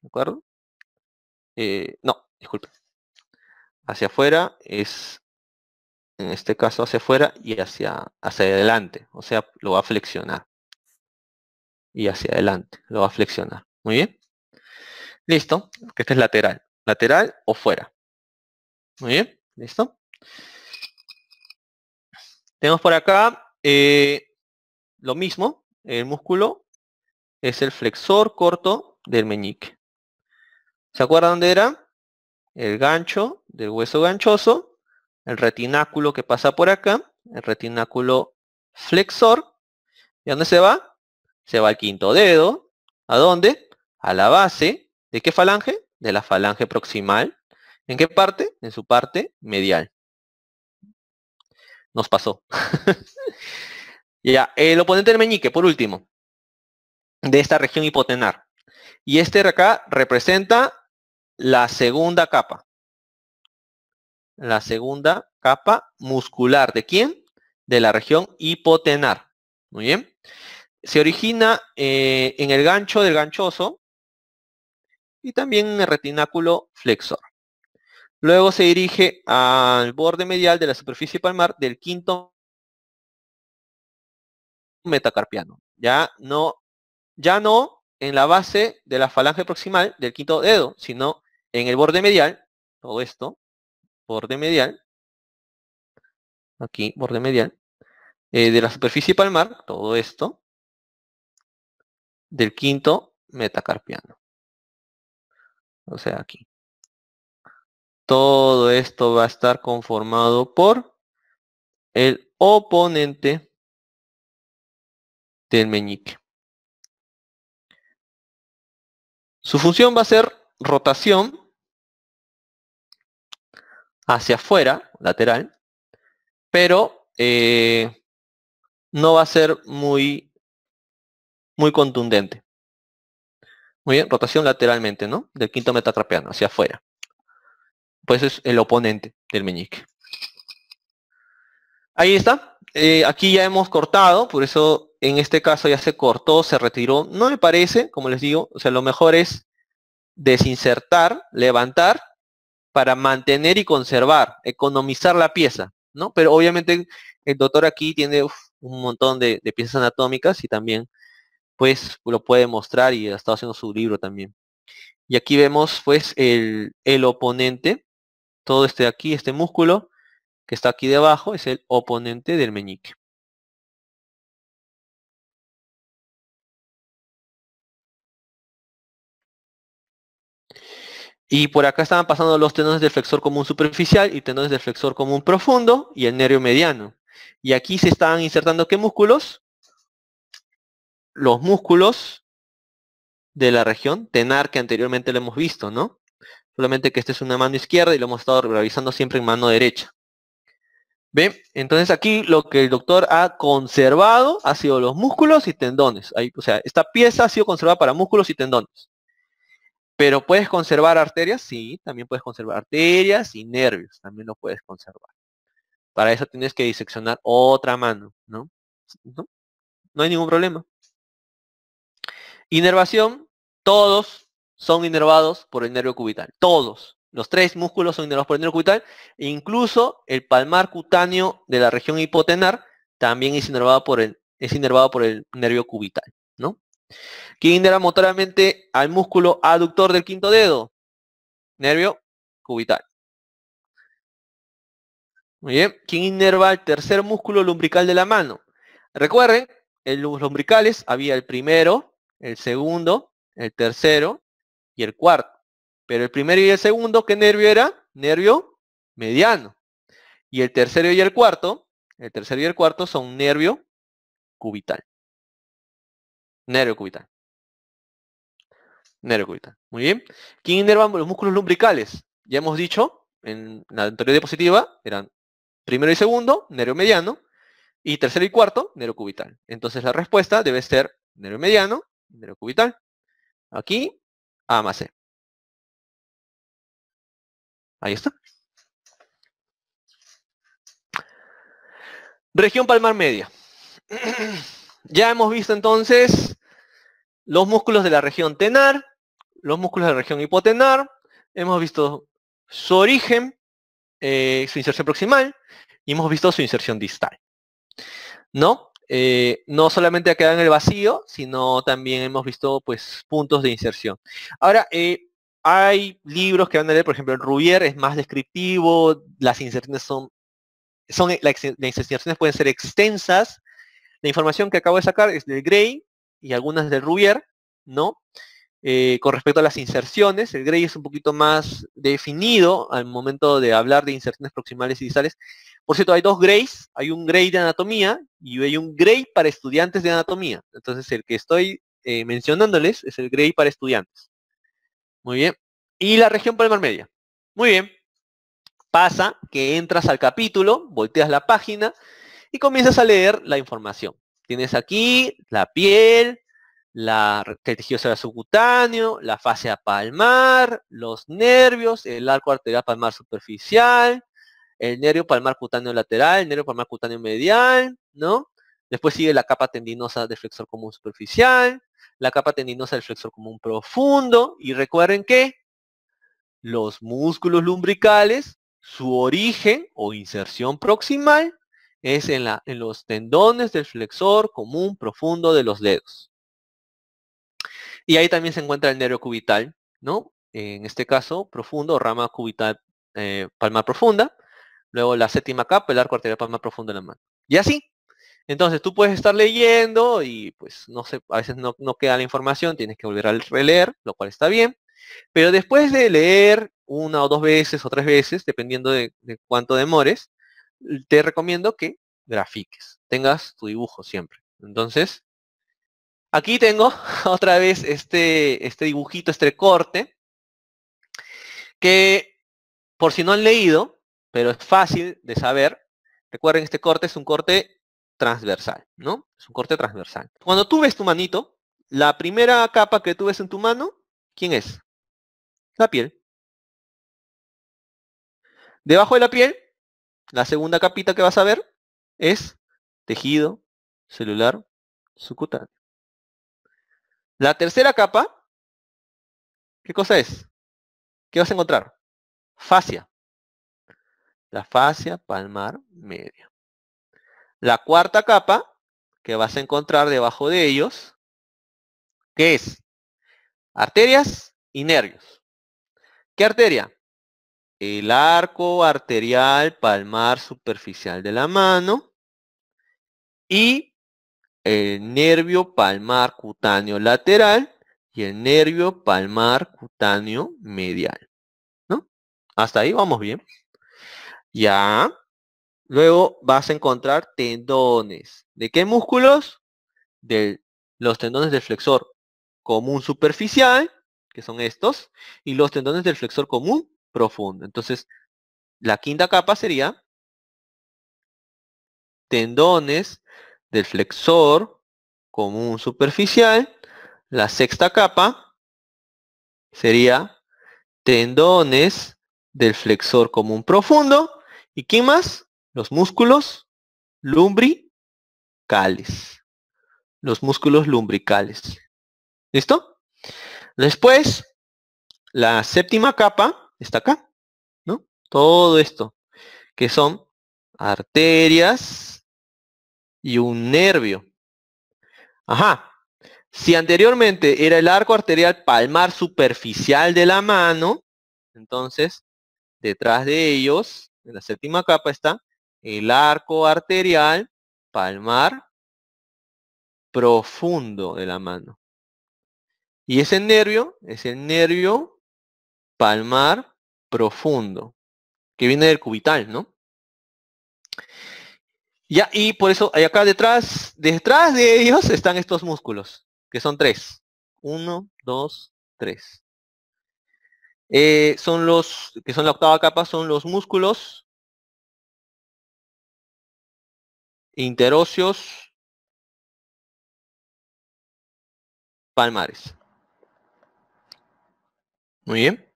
¿De acuerdo? Eh, no, disculpe. Hacia afuera es en este caso hacia afuera y hacia, hacia adelante, o sea, lo va a flexionar. Y hacia adelante, lo va a flexionar. Muy bien. Listo, que este es lateral. Lateral o fuera. Muy bien, listo. Tenemos por acá eh, lo mismo, el músculo es el flexor corto del meñique. ¿Se acuerdan dónde era? El gancho del hueso ganchoso el retináculo que pasa por acá, el retináculo flexor. ¿Y dónde se va? Se va al quinto dedo. ¿A dónde? A la base. ¿De qué falange? De la falange proximal. ¿En qué parte? En su parte medial. Nos pasó. [laughs] ya, el oponente del meñique, por último, de esta región hipotenar. Y este de acá representa la segunda capa la segunda capa muscular. ¿De quién? De la región hipotenar. Muy bien. Se origina eh, en el gancho del ganchoso y también en el retináculo flexor. Luego se dirige al borde medial de la superficie palmar del quinto metacarpiano. Ya no, ya no en la base de la falange proximal del quinto dedo, sino en el borde medial, todo esto, borde medial, aquí, borde medial, eh, de la superficie palmar, todo esto, del quinto metacarpiano. O sea, aquí. Todo esto va a estar conformado por el oponente del meñique. Su función va a ser rotación hacia afuera, lateral, pero eh, no va a ser muy, muy contundente. Muy bien, rotación lateralmente, ¿no? Del quinto metatrapeano, hacia afuera. Pues es el oponente del meñique. Ahí está. Eh, aquí ya hemos cortado, por eso en este caso ya se cortó, se retiró. No me parece, como les digo, o sea, lo mejor es desinsertar, levantar para mantener y conservar, economizar la pieza, ¿no? Pero obviamente el doctor aquí tiene un montón de, piezas anatómicas y también pues lo puede mostrar y ha estado haciendo su libro también. Y aquí vemos pues el, el oponente, todo este aquí, este músculo que está aquí debajo, es el oponente del meñique. Y por acá estaban pasando los tendones del flexor común superficial y tendones del flexor común profundo y el nervio mediano. Y aquí se estaban insertando qué músculos? Los músculos de la región tenar que anteriormente lo hemos visto, ¿no? Solamente que esta es una mano izquierda y lo hemos estado realizando siempre en mano derecha. ¿Ven? Entonces aquí lo que el doctor ha conservado ha sido los músculos y tendones. Ahí, o sea, esta pieza ha sido conservada para músculos y tendones. Pero puedes conservar arterias, sí, también puedes conservar arterias y nervios, también lo puedes conservar. Para eso tienes que diseccionar otra mano, ¿no? No, hay ningún problema. Inervación, todos son inervados por el nervio cubital, todos. Los tres músculos son inervados por el nervio cubital, e incluso el palmar cutáneo de la región hipotenar también es inervado por el, es inervado por el nervio cubital que inerva motoramente al músculo aductor del quinto dedo, nervio cubital. Muy bien, ¿Quién inerva el tercer músculo lumbrical de la mano. Recuerden, en los lumbricales había el primero, el segundo, el tercero y el cuarto. Pero el primero y el segundo, ¿qué nervio era? Nervio mediano. Y el tercero y el cuarto, el tercero y el cuarto son nervio cubital cubital. Nervio cubital. Muy bien. ¿Quién inervan los músculos lumbricales? Ya hemos dicho en la anterior diapositiva, eran primero y segundo, mediano, y tercero y cuarto, cubital. Entonces la respuesta debe ser nero cubital. Aquí, A más C. E. Ahí está. Región palmar media. [clears throat] ya hemos visto entonces los músculos de la región tenar, los músculos de la región hipotenar, hemos visto su origen, eh, su inserción proximal, y hemos visto su inserción distal. ¿No? Eh, no solamente ha quedado en el vacío, sino también hemos visto pues, puntos de inserción. Ahora, eh, hay libros que van a leer, por ejemplo, el Rubier es más descriptivo, las inserciones son las inserciones pueden ser extensas, la información que acabo de sacar es del Gray y algunas del Rubier, ¿no? Eh, con respecto a las inserciones, el Gray es un poquito más definido al momento de hablar de inserciones proximales y distales. Por cierto, hay dos Grays, hay un Gray de anatomía y hay un Gray para estudiantes de anatomía. Entonces, el que estoy eh, mencionándoles es el Gray para estudiantes. Muy bien. Y la región palmar media. Muy bien. Pasa que entras al capítulo, volteas la página y comienzas a leer la información. Tienes aquí la piel, la, el tejido subcutáneo, la fase palmar, los nervios, el arco arterial palmar superficial, el nervio palmar cutáneo lateral, el nervio palmar cutáneo medial, ¿no? Después sigue la capa tendinosa del flexor común superficial, la capa tendinosa del flexor común profundo, y recuerden que los músculos lumbricales, su origen o inserción proximal es en, los tendones del flexor común profundo de los dedos. Y ahí también se encuentra el nervio cubital, ¿no? En este caso, profundo, rama cubital eh, palmar profunda. Luego la séptima capa, el arco arterial palmar profundo de la mano. Y así. Entonces tú puedes estar leyendo y pues no sé, a veces no, queda la información, tienes que volver a releer, lo cual está bien. Pero después de leer una o dos veces o tres veces, dependiendo de cuánto demores, te recomiendo que grafiques, tengas tu dibujo siempre. Entonces, aquí tengo [laughs] otra vez este, este dibujito, este corte, que por si no han leído, pero es fácil de saber, recuerden, este corte es un corte transversal, ¿no? Es un corte transversal. Cuando tú ves tu manito, la primera capa que tú ves en tu mano, ¿quién es? La piel. Debajo de la piel la segunda capita que vas a ver es tejido celular subcutáneo. La tercera capa, ¿qué cosa es? ¿Qué vas a encontrar? Fascia. La fascia palmar media. La cuarta capa que vas a encontrar debajo de ellos, ¿qué es arterias y nervios. ¿Qué arteria? el arco arterial palmar superficial de la mano y el nervio palmar cutáneo lateral y el nervio palmar cutáneo medial. ¿no? Hasta ahí vamos bien. Ya. Luego vas a encontrar tendones. ¿De qué músculos? De los tendones del flexor común superficial, que son estos, y los tendones del flexor común profundo. Entonces, la quinta capa sería tendones del flexor común superficial. La sexta capa sería tendones del flexor común profundo. ¿Y qué más? Los músculos lumbricales. Los músculos lumbricales. ¿Listo? Después, la séptima capa está acá, ¿no? Todo esto, que son arterias y un nervio. Ajá. Si anteriormente era el arco arterial palmar superficial de la mano, entonces detrás de ellos, en la séptima capa está el arco arterial palmar profundo de la mano. Y ese nervio es el nervio palmar profundo, que viene del cubital, ¿no? Ya, y por eso, acá detrás, detrás de ellos están estos músculos, que son tres. Uno, dos, tres. Eh, son los, que son la octava capa, son los músculos interóseos palmares. Muy bien.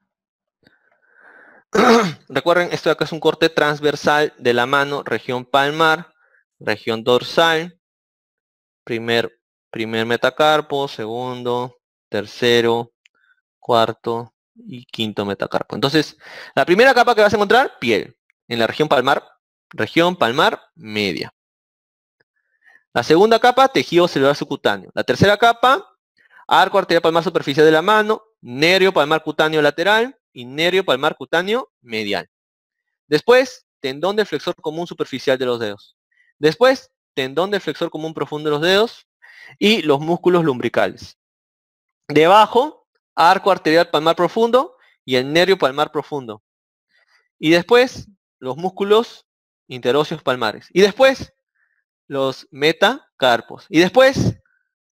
[clears throat] Recuerden, esto de acá es un corte transversal de la mano, región palmar, región dorsal, primer, primer metacarpo, segundo, tercero, cuarto y quinto metacarpo. Entonces, la primera capa que vas a encontrar, piel, en la región palmar, región palmar media. La segunda capa, tejido celular subcutáneo. La tercera capa, arco arterial palmar superficie de la mano, nervio palmar cutáneo lateral, y nervio palmar cutáneo medial. Después, tendón del flexor común superficial de los dedos. Después, tendón del flexor común profundo de los dedos y los músculos lumbricales. Debajo, arco arterial palmar profundo y el nervio palmar profundo. Y después, los músculos interóseos palmares. Y después, los metacarpos. Y después,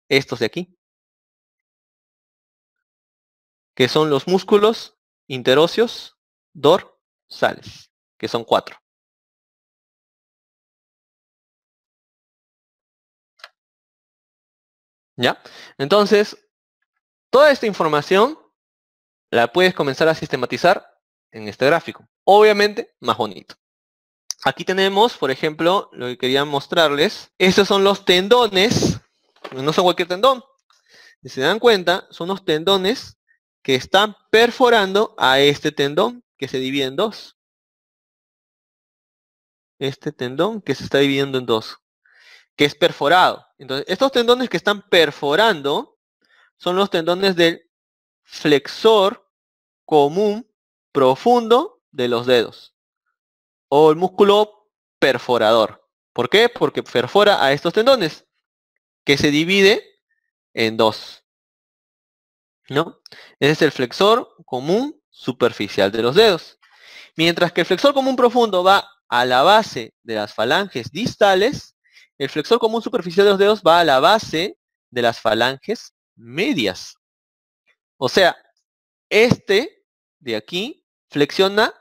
estos de aquí, que son los músculos interóseos dorsales, que son cuatro. ¿Ya? Entonces, toda esta información la puedes comenzar a sistematizar en este gráfico. Obviamente, más bonito. Aquí tenemos, por ejemplo, lo que quería mostrarles. Estos son los tendones. No son cualquier tendón. Si se dan cuenta, son los tendones que están perforando a este tendón que se divide en dos. Este tendón que se está dividiendo en dos, que es perforado. Entonces, estos tendones que están perforando son los tendones del flexor común profundo de los dedos o el músculo perforador. ¿Por qué? Porque perfora a estos tendones que se divide en dos. ¿no? Ese es el flexor común superficial de los dedos. Mientras que el flexor común profundo va a la base de las falanges distales, el flexor común superficial de los dedos va a la base de las falanges medias. O sea, este de aquí flexiona,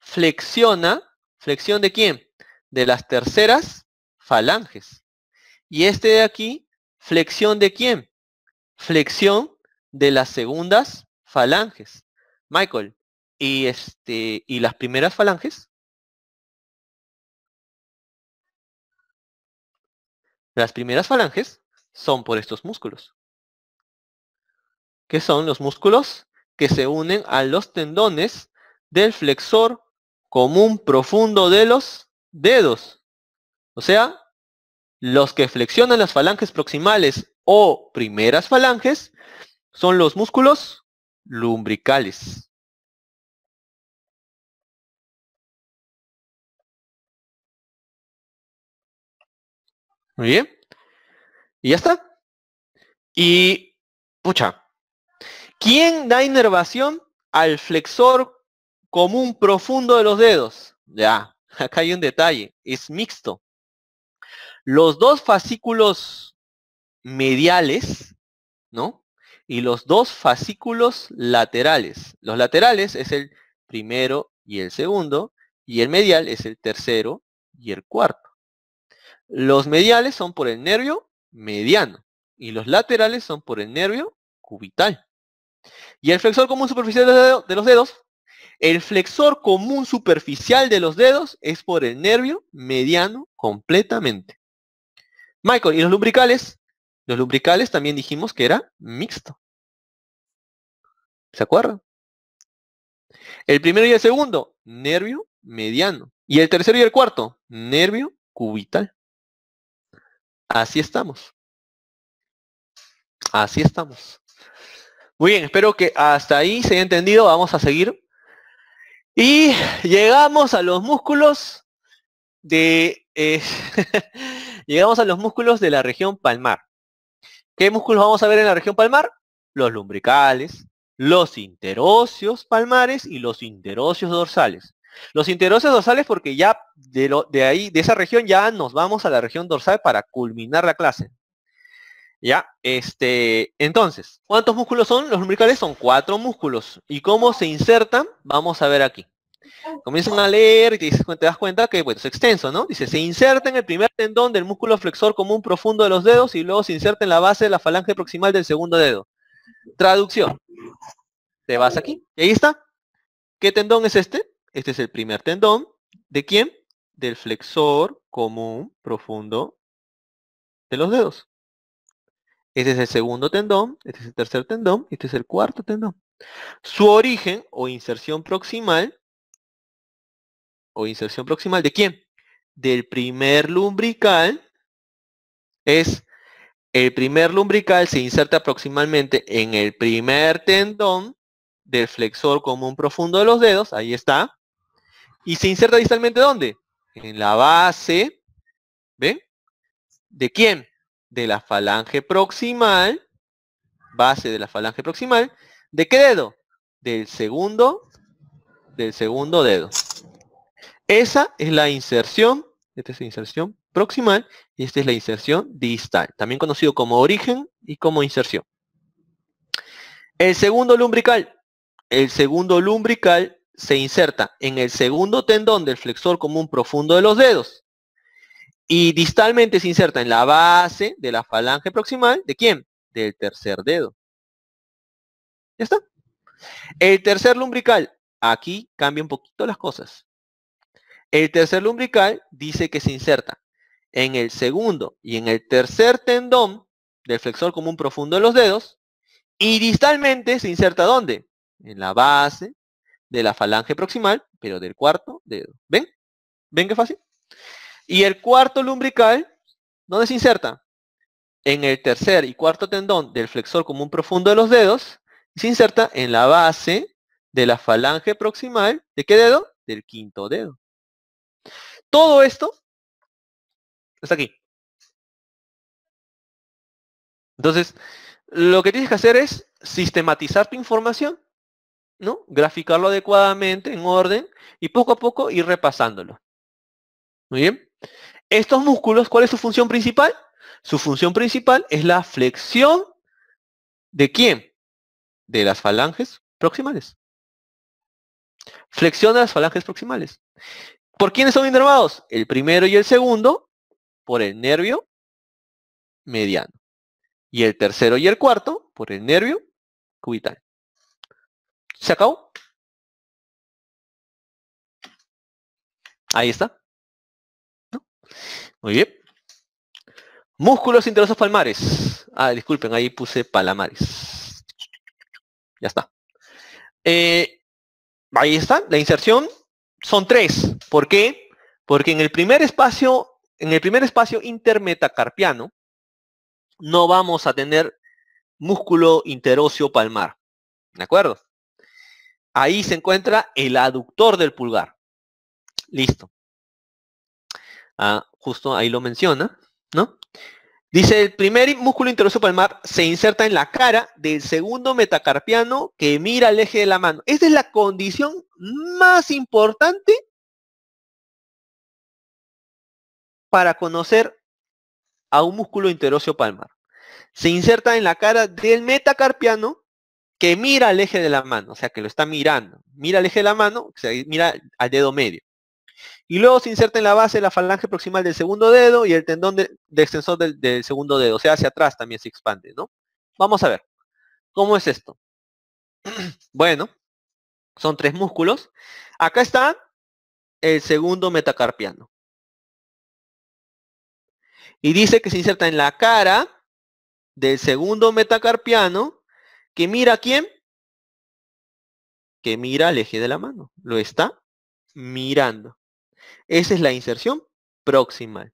flexiona, flexión de quién? De las terceras falanges. Y este de aquí, flexión de quién? Flexión de las segundas falanges, Michael, y este y las primeras falanges. Las primeras falanges son por estos músculos, que son los músculos que se unen a los tendones del flexor común profundo de los dedos. O sea, los que flexionan las falanges proximales o primeras falanges son los músculos lumbricales. Muy bien. Y ya está. Y, pucha, ¿quién da inervación al flexor común profundo de los dedos? Ya, [laughs] acá hay un detalle, es mixto. Los dos fascículos mediales, ¿no? y los dos fascículos laterales. Los laterales es el primero y el segundo, y el medial es el tercero y el cuarto. Los mediales son por el nervio mediano, y los laterales son por el nervio cubital. Y el flexor común superficial de los dedos, el flexor común superficial de los dedos es por el nervio mediano completamente. Michael, ¿y los lumbricales? Los lumbricales también dijimos que era mixto. ¿Se acuerdan? El primero y el segundo, nervio mediano. Y el tercero y el cuarto, nervio cubital. Así estamos. Así estamos. Muy bien, espero que hasta ahí se haya entendido. Vamos a seguir. Y llegamos a los músculos de... Eh, [laughs] llegamos a los músculos de la región palmar. ¿Qué músculos vamos a ver en la región palmar? Los lumbricales, los interóseos palmares y los interóseos dorsales. Los interóseos dorsales porque ya de, ahí, de esa región, ya nos vamos a la región dorsal para culminar la clase. ¿Ya? Este, entonces, ¿cuántos músculos son? Los lumbricales son cuatro músculos. ¿Y cómo se insertan? Vamos a ver aquí. Comienzan a leer y te, das cuenta que bueno, es extenso, ¿no? Dice, se inserta en el primer tendón del músculo flexor común profundo de los dedos y luego se inserta en la base de la falange proximal del segundo dedo. Traducción. Te vas aquí. Y ahí está. ¿Qué tendón es este? Este es el primer tendón. ¿De quién? Del flexor común profundo de los dedos. Este es el segundo tendón, este es el tercer tendón, este es el cuarto tendón. Su origen o inserción proximal, o inserción proximal, ¿de quién? Del primer lumbrical es el primer lumbrical se inserta aproximadamente en el primer tendón del flexor común profundo de los dedos, ahí está. Y se inserta distalmente ¿dónde? En la base, ¿ven? ¿De quién? De la falange proximal, base de la falange proximal, ¿de qué dedo? Del segundo, del segundo dedo. Esa es la inserción, esta es la inserción proximal y esta es la inserción distal, también conocido como origen y como inserción. El segundo lumbrical. El segundo lumbrical se inserta en el segundo tendón del flexor común profundo de los dedos y distalmente se inserta en la base de la falange proximal, ¿de quién? Del tercer dedo. ¿Ya está? El tercer lumbrical, aquí cambia un poquito las cosas. El tercer lumbrical dice que se inserta en el segundo y en el tercer tendón del flexor común profundo de los dedos y distalmente se inserta ¿dónde? En la base de la falange proximal, pero del cuarto dedo. ¿Ven? ¿Ven qué fácil? Y el cuarto lumbrical, ¿dónde se inserta? En el tercer y cuarto tendón del flexor común profundo de los dedos, se inserta en la base de la falange proximal, ¿de qué dedo? Del quinto dedo. Todo esto Está aquí. Entonces, lo que tienes que hacer es sistematizar tu información, ¿no? Graficarlo adecuadamente, en orden, y poco a poco ir repasándolo. Muy bien. Estos músculos, ¿cuál es su función principal? Su función principal es la flexión de quién? De las falanges proximales. Flexión de las falanges proximales. ¿Por quiénes son inervados? El primero y el segundo por el nervio mediano. Y el tercero y el cuarto por el nervio cubital. ¿Se acabó? Ahí está. Muy bien. Músculos interosos palmares. Ah, disculpen, ahí puse palamares. Ya está. Eh, ahí está, la inserción son tres. ¿Por qué? Porque en el primer espacio en el primer espacio intermetacarpiano no vamos a tener músculo interóseo palmar. ¿De acuerdo? Ahí se encuentra el aductor del pulgar. Listo. Ah, justo ahí lo menciona, ¿no? Dice, el primer músculo interoso palmar se inserta en la cara del segundo metacarpiano que mira el eje de la mano. Esta es la condición más importante para conocer a un músculo interóseo palmar. Se inserta en la cara del metacarpiano que mira al eje de la mano, o sea que lo está mirando. Mira al eje de la mano, o sea, mira al dedo medio. Y luego se inserta en la base de la falange proximal del segundo dedo y el tendón de, extensor del, del segundo dedo, o sea, hacia atrás también se expande, ¿no? Vamos a ver, ¿cómo es esto? [clears throat] Bueno, son tres músculos. Acá está el segundo metacarpiano. Y dice que se inserta en la cara del segundo metacarpiano que mira quién? Que mira al eje de la mano. Lo está mirando. Esa es la inserción proximal.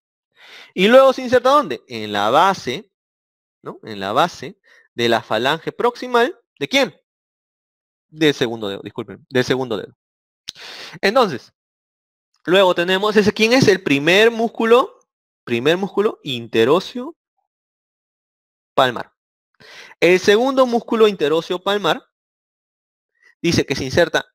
Y luego se inserta ¿dónde? En la base, ¿no? En la base de la falange proximal. ¿De quién? Del segundo dedo, disculpen, del segundo dedo. Entonces, luego tenemos ese, ¿quién es el primer músculo primer músculo interocio palmar. El segundo músculo interocio palmar dice que se inserta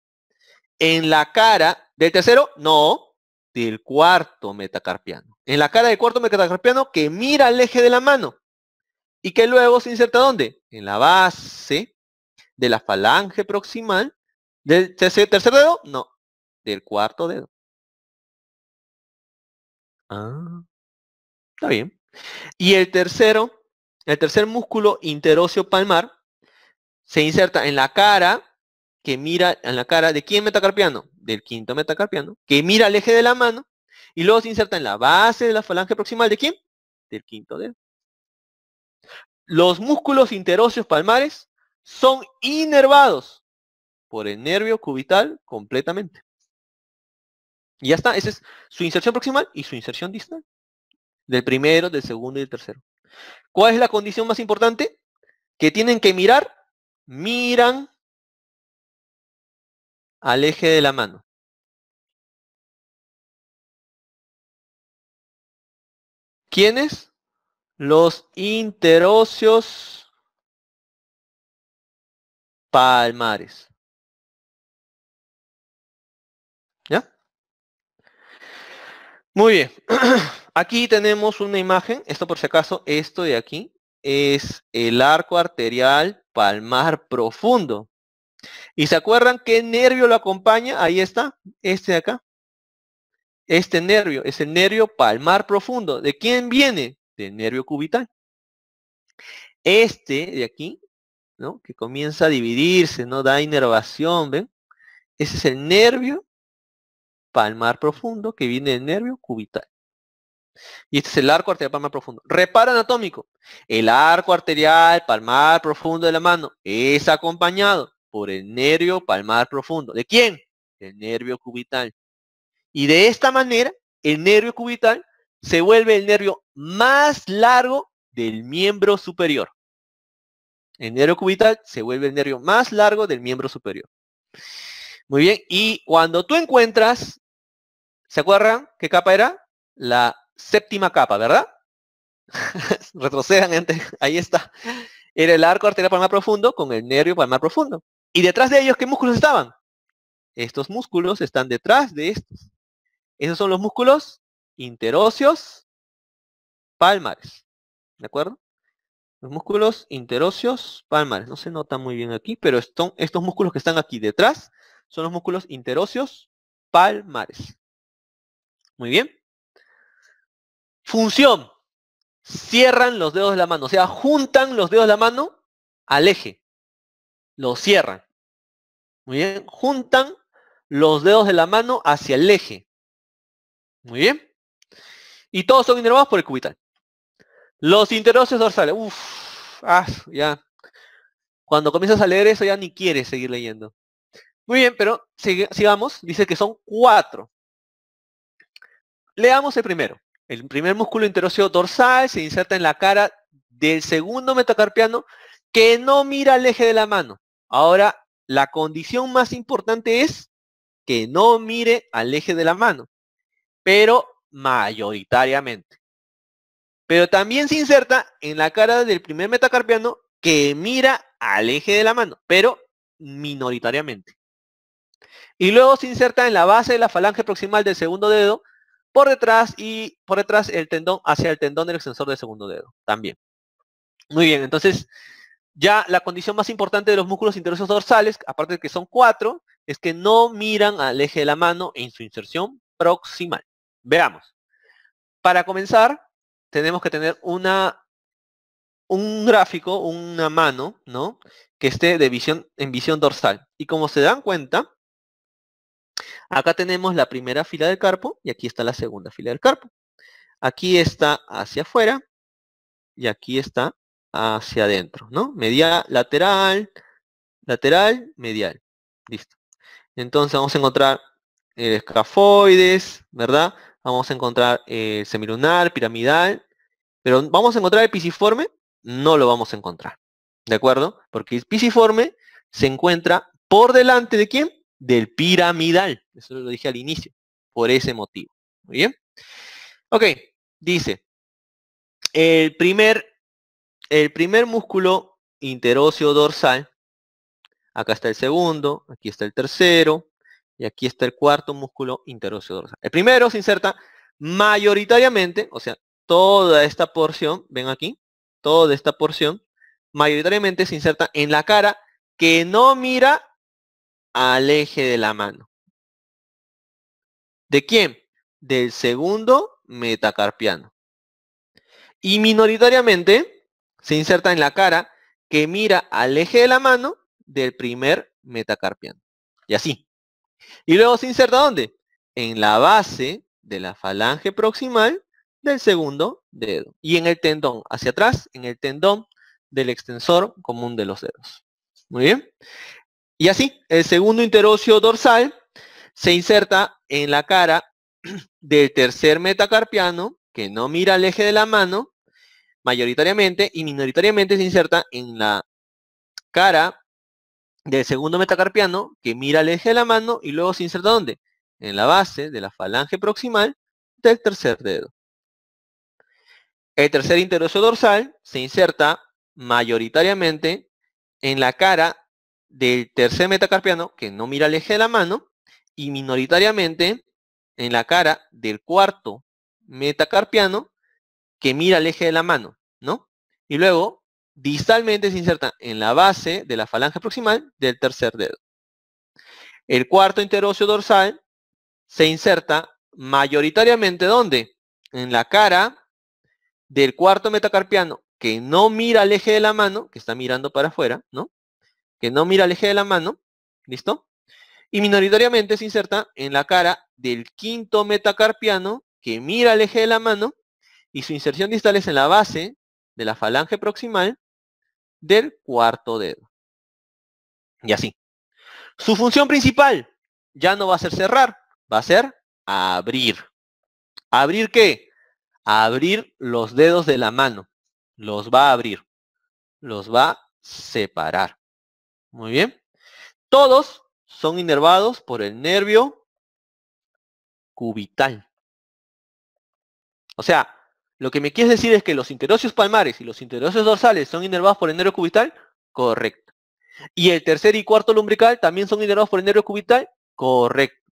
en la cara del tercero, no, del cuarto metacarpiano. En la cara del cuarto metacarpiano que mira al eje de la mano y que luego se inserta ¿dónde? En la base de la falange proximal del tercer, dedo, no, del cuarto dedo. Ah. Está bien. Y el tercero, el tercer músculo interóseo palmar se inserta en la cara que mira en la cara de quién metacarpiano, del quinto metacarpiano, que mira al eje de la mano y luego se inserta en la base de la falange proximal de quién? Del quinto dedo. Los músculos interóseos palmares son inervados por el nervio cubital completamente. Y ya está, esa es su inserción proximal y su inserción distal del primero, del segundo y del tercero. ¿Cuál es la condición más importante? Que tienen que mirar, miran al eje de la mano. ¿Quiénes? Los interocios palmares. Muy bien. [clears throat] Aquí tenemos una imagen. Esto por si acaso, esto de aquí es el arco arterial palmar profundo. ¿Y se acuerdan qué nervio lo acompaña? Ahí está, este de acá. Este nervio es el nervio palmar profundo. ¿De quién viene? Del nervio cubital. Este de aquí, ¿no? Que comienza a dividirse, ¿no? Da inervación, ¿ven? Ese es el nervio palmar profundo que viene del nervio cubital. Y este es el arco arterial palmar profundo. Reparo anatómico. El arco arterial palmar profundo de la mano es acompañado por el nervio palmar profundo. ¿De quién? El nervio cubital. Y de esta manera, el nervio cubital se vuelve el nervio más largo del miembro superior. El nervio cubital se vuelve el nervio más largo del miembro superior. Muy bien, y cuando tú encuentras ¿Se acuerdan qué capa era? La séptima capa, ¿verdad? [laughs] Retrocedan, Ahí está. Era el arco arterial palmar profundo con el nervio palmar profundo. ¿Y detrás de ellos qué músculos estaban? Estos músculos están detrás de estos. Esos son los músculos interóseos palmares. ¿De acuerdo? Los músculos interóseos palmares. No se nota muy bien aquí, pero estos músculos que están aquí detrás son los músculos interóseos palmares. Muy bien. Función. Cierran los dedos de la mano. O sea, juntan los dedos de la mano al eje. Lo cierran. Muy bien. Juntan los dedos de la mano hacia el eje. Muy bien. Y todos son inervados por el cubital. Los interóseos dorsales. Uf, ah, ya. Cuando comienzas a leer eso ya ni quieres seguir leyendo. Muy bien, pero sigamos. Dice que son cuatro. Leamos el primero. El primer músculo interóseo dorsal se inserta en la cara del segundo metacarpiano que no mira al eje de la mano. Ahora, la condición más importante es que no mire al eje de la mano, pero mayoritariamente. Pero también se inserta en la cara del primer metacarpiano que mira al eje de la mano, pero minoritariamente. Y luego se inserta en la base de la falange proximal del segundo dedo por detrás y por detrás el tendón hacia el tendón del extensor del segundo dedo también. Muy bien, entonces ya la condición más importante de los músculos interosos dorsales, aparte de que son cuatro, es que no miran al eje de la mano en su inserción proximal. Veamos. Para comenzar, tenemos que tener una, un gráfico, una mano, ¿no? Que esté de visión, en visión dorsal. Y como se dan cuenta, Acá tenemos la primera fila del carpo y aquí está la segunda fila del carpo. Aquí está hacia afuera y aquí está hacia adentro, ¿no? Media, lateral, lateral, medial. Listo. Entonces vamos a encontrar el eh, escafoides, ¿verdad? Vamos a encontrar el eh, semilunar, piramidal, pero vamos a encontrar el pisiforme, no lo vamos a encontrar, ¿de acuerdo? Porque el pisiforme se encuentra por delante de quién? del piramidal. Eso lo dije al inicio, por ese motivo. Muy bien. Ok, dice, el primer, el primer músculo interóseo dorsal, acá está el segundo, aquí está el tercero, y aquí está el cuarto músculo interóseo dorsal. El primero se inserta mayoritariamente, o sea, toda esta porción, ven aquí, toda esta porción, mayoritariamente se inserta en la cara que no mira al eje de la mano. ¿De quién? Del segundo metacarpiano. Y minoritariamente se inserta en la cara que mira al eje de la mano del primer metacarpiano. Y así. Y luego se inserta ¿dónde? En la base de la falange proximal del segundo dedo. Y en el tendón hacia atrás, en el tendón del extensor común de los dedos. Muy bien. Y así, el segundo interocio dorsal se inserta en la cara [clears throat] del tercer metacarpiano, que no mira al eje de la mano, mayoritariamente, y minoritariamente se inserta en la cara del segundo metacarpiano, que mira al eje de la mano, y luego se inserta ¿dónde? En la base de la falange proximal del tercer dedo. El tercer interocio dorsal se inserta mayoritariamente en la cara del tercer metacarpiano, que no mira el eje de la mano, y minoritariamente en la cara del cuarto metacarpiano, que mira el eje de la mano, ¿no? Y luego, distalmente se inserta en la base de la falange proximal del tercer dedo. El cuarto interocio dorsal se inserta mayoritariamente, donde En la cara del cuarto metacarpiano, que no mira el eje de la mano, que está mirando para afuera, ¿no? que no mira el eje de la mano, ¿listo? Y minoritariamente se inserta en la cara del quinto metacarpiano que mira el eje de la mano y su inserción distal es en la base de la falange proximal del cuarto dedo. Y así. Su función principal ya no va a ser cerrar, va a ser abrir. ¿Abrir qué? Abrir los dedos de la mano. Los va a abrir. Los va a separar. Muy bien. Todos son inervados por el nervio cubital. O sea, lo que me quieres decir es que los interosios palmares y los interóseos dorsales son inervados por el nervio cubital. Correcto. Y el tercer y cuarto lumbrical también son inervados por el nervio cubital. Correcto.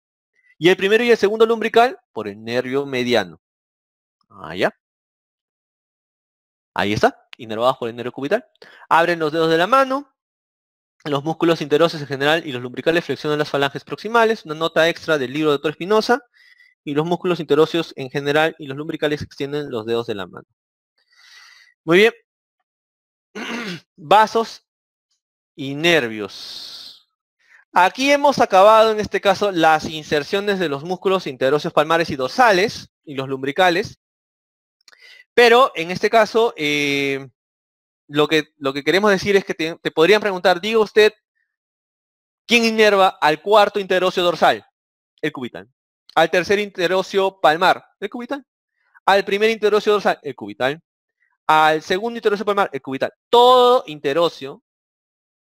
Y el primero y el segundo lumbrical por el nervio mediano. Allá. Ah, Ahí está, inervados por el nervio cubital. Abren los dedos de la mano, los músculos interosos en general y los lumbricales flexionan las falanges proximales, una nota extra del libro de Dr. Espinosa, y los músculos interóseos en general y los lumbricales extienden los dedos de la mano. Muy bien. [clears throat] Vasos y nervios. Aquí hemos acabado en este caso las inserciones de los músculos interóseos palmares y dorsales y los lumbricales. Pero en este caso eh, lo que, lo que queremos decir es que te, podrían preguntar, diga usted, ¿quién inerva al cuarto interocio dorsal? El cubital. Al tercer interocio palmar, el cubital. Al primer interocio dorsal, el cubital. Al segundo interocio palmar, el cubital. Todo interocio,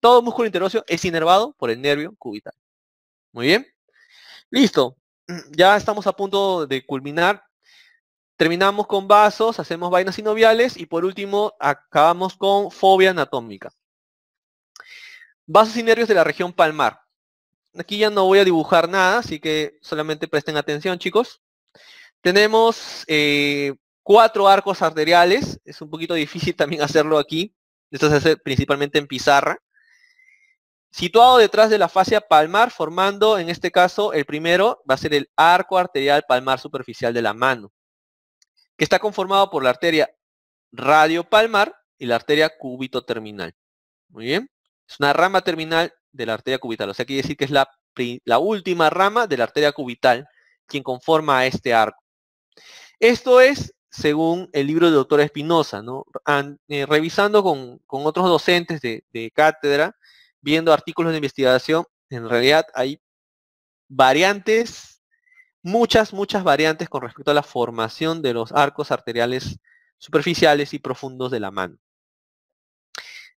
todo músculo interocio es inervado por el nervio cubital. Muy bien. Listo. [clears throat] Ya estamos a punto de culminar. Terminamos con vasos, hacemos vainas sinoviales y por último acabamos con fobia anatómica. Vasos y nervios de la región palmar. Aquí ya no voy a dibujar nada, así que solamente presten atención, chicos. Tenemos eh, cuatro arcos arteriales. Es un poquito difícil también [laughs] hacerlo aquí. Esto se hace principalmente en pizarra. Situado detrás de la fascia palmar, formando en este caso el primero, va a ser el arco arterial palmar superficial de la mano que está conformado por la arteria radiopalmar y la arteria cúbito terminal. Muy bien. Es una rama terminal de la arteria cubital. O sea, quiere decir que es la, la última rama de la arteria cubital quien conforma a este arco. Esto es según el libro del doctor Espinosa, ¿no? Eh, revisando con, otros docentes de, cátedra, viendo artículos de investigación, en realidad hay variantes muchas, muchas variantes con respecto a la formación de los arcos arteriales superficiales y profundos de la mano.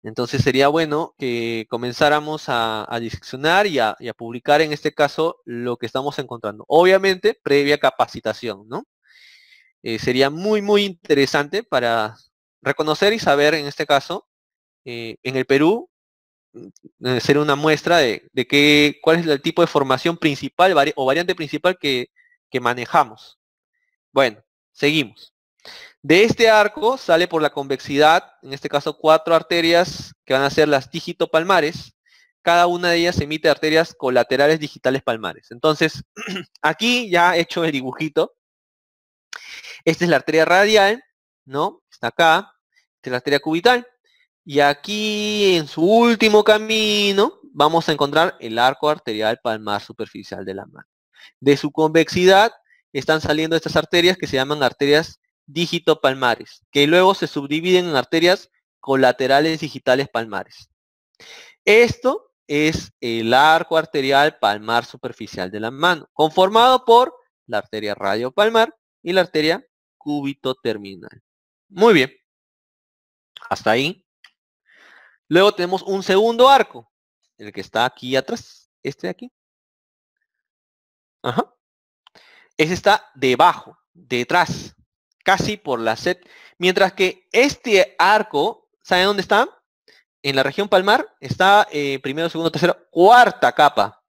Entonces sería bueno que comenzáramos a, diseccionar y a, publicar en este caso lo que estamos encontrando. Obviamente, previa capacitación, ¿no? Eh, sería muy, muy interesante para reconocer y saber en este caso, eh, en el Perú, ser mm, eh, una muestra de, qué, cuál es el tipo de formación principal o variante principal que que manejamos. Bueno, seguimos. De este arco sale por la convexidad, en este caso cuatro arterias que van a ser las digitopalmares. Cada una de ellas emite arterias colaterales digitales palmares. Entonces, [clears throat] aquí ya he hecho el dibujito. Esta es la arteria radial, ¿no? Está acá. Esta es la arteria cubital. Y aquí, en su último camino, vamos a encontrar el arco arterial palmar superficial de la mano. De su convexidad están saliendo estas arterias que se llaman arterias digitopalmares, que luego se subdividen en arterias colaterales digitales palmares. Esto es el arco arterial palmar superficial de la mano, conformado por la arteria radiopalmar y la arteria cúbito terminal. Muy bien. Hasta ahí. Luego tenemos un segundo arco, el que está aquí atrás, este de aquí, Ajá. Ese está debajo, detrás, casi por la set Mientras que este arco, ¿saben dónde está? En la región palmar está eh, primero, segundo, tercero, cuarta capa.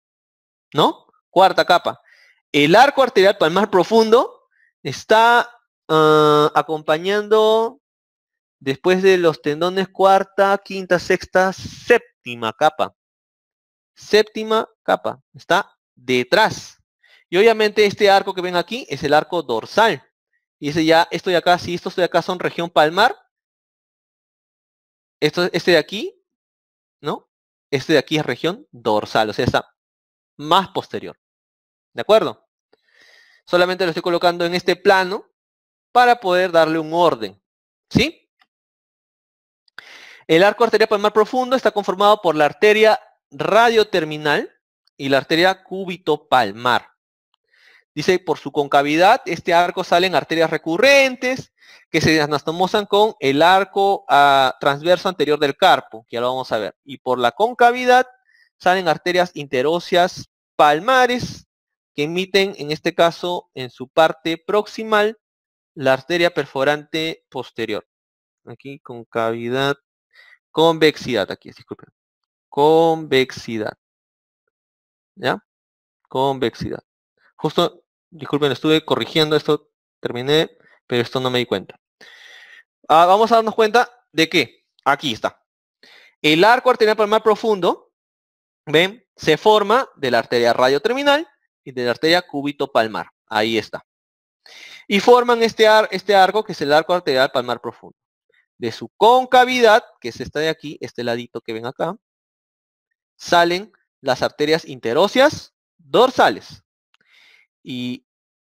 ¿No? Cuarta capa. El arco arterial palmar profundo está ah, acompañando después de los tendones cuarta, quinta, sexta, séptima capa. Séptima capa. Está detrás. Y obviamente este arco que ven aquí es el arco dorsal. Y ese ya, esto acá, si esto de acá son región palmar, este de aquí, ¿no? Este de aquí es región dorsal, o sea, está más posterior. ¿De acuerdo? Solamente lo estoy colocando en este plano para poder darle un orden. ¿Sí? El arco arterial palmar profundo está conformado por la arteria radioterminal y la arteria cúbito palmar. Dice, por su concavidad, este arco salen arterias recurrentes que se anastomosan con el arco ah, transverso anterior del carpo, que ya lo vamos a ver. Y por la concavidad salen arterias interóseas palmares que emiten, en este caso, en su parte proximal, la arteria perforante posterior. Aquí concavidad, convexidad, aquí, disculpen. Convexidad. ¿Ya? Convexidad justo Disculpen, estuve corrigiendo esto, terminé, pero esto no me di cuenta. Ah, vamos a darnos cuenta de que, aquí está. El arco arterial palmar profundo, ¿ven? Se forma de la arteria radioterminal y de la arteria cúbito palmar. Ahí está. Y forman este, este arco, que es el arco arterial palmar profundo. De su concavidad, que es esta de aquí, este ladito que ven acá, salen las arterias interóseas dorsales y,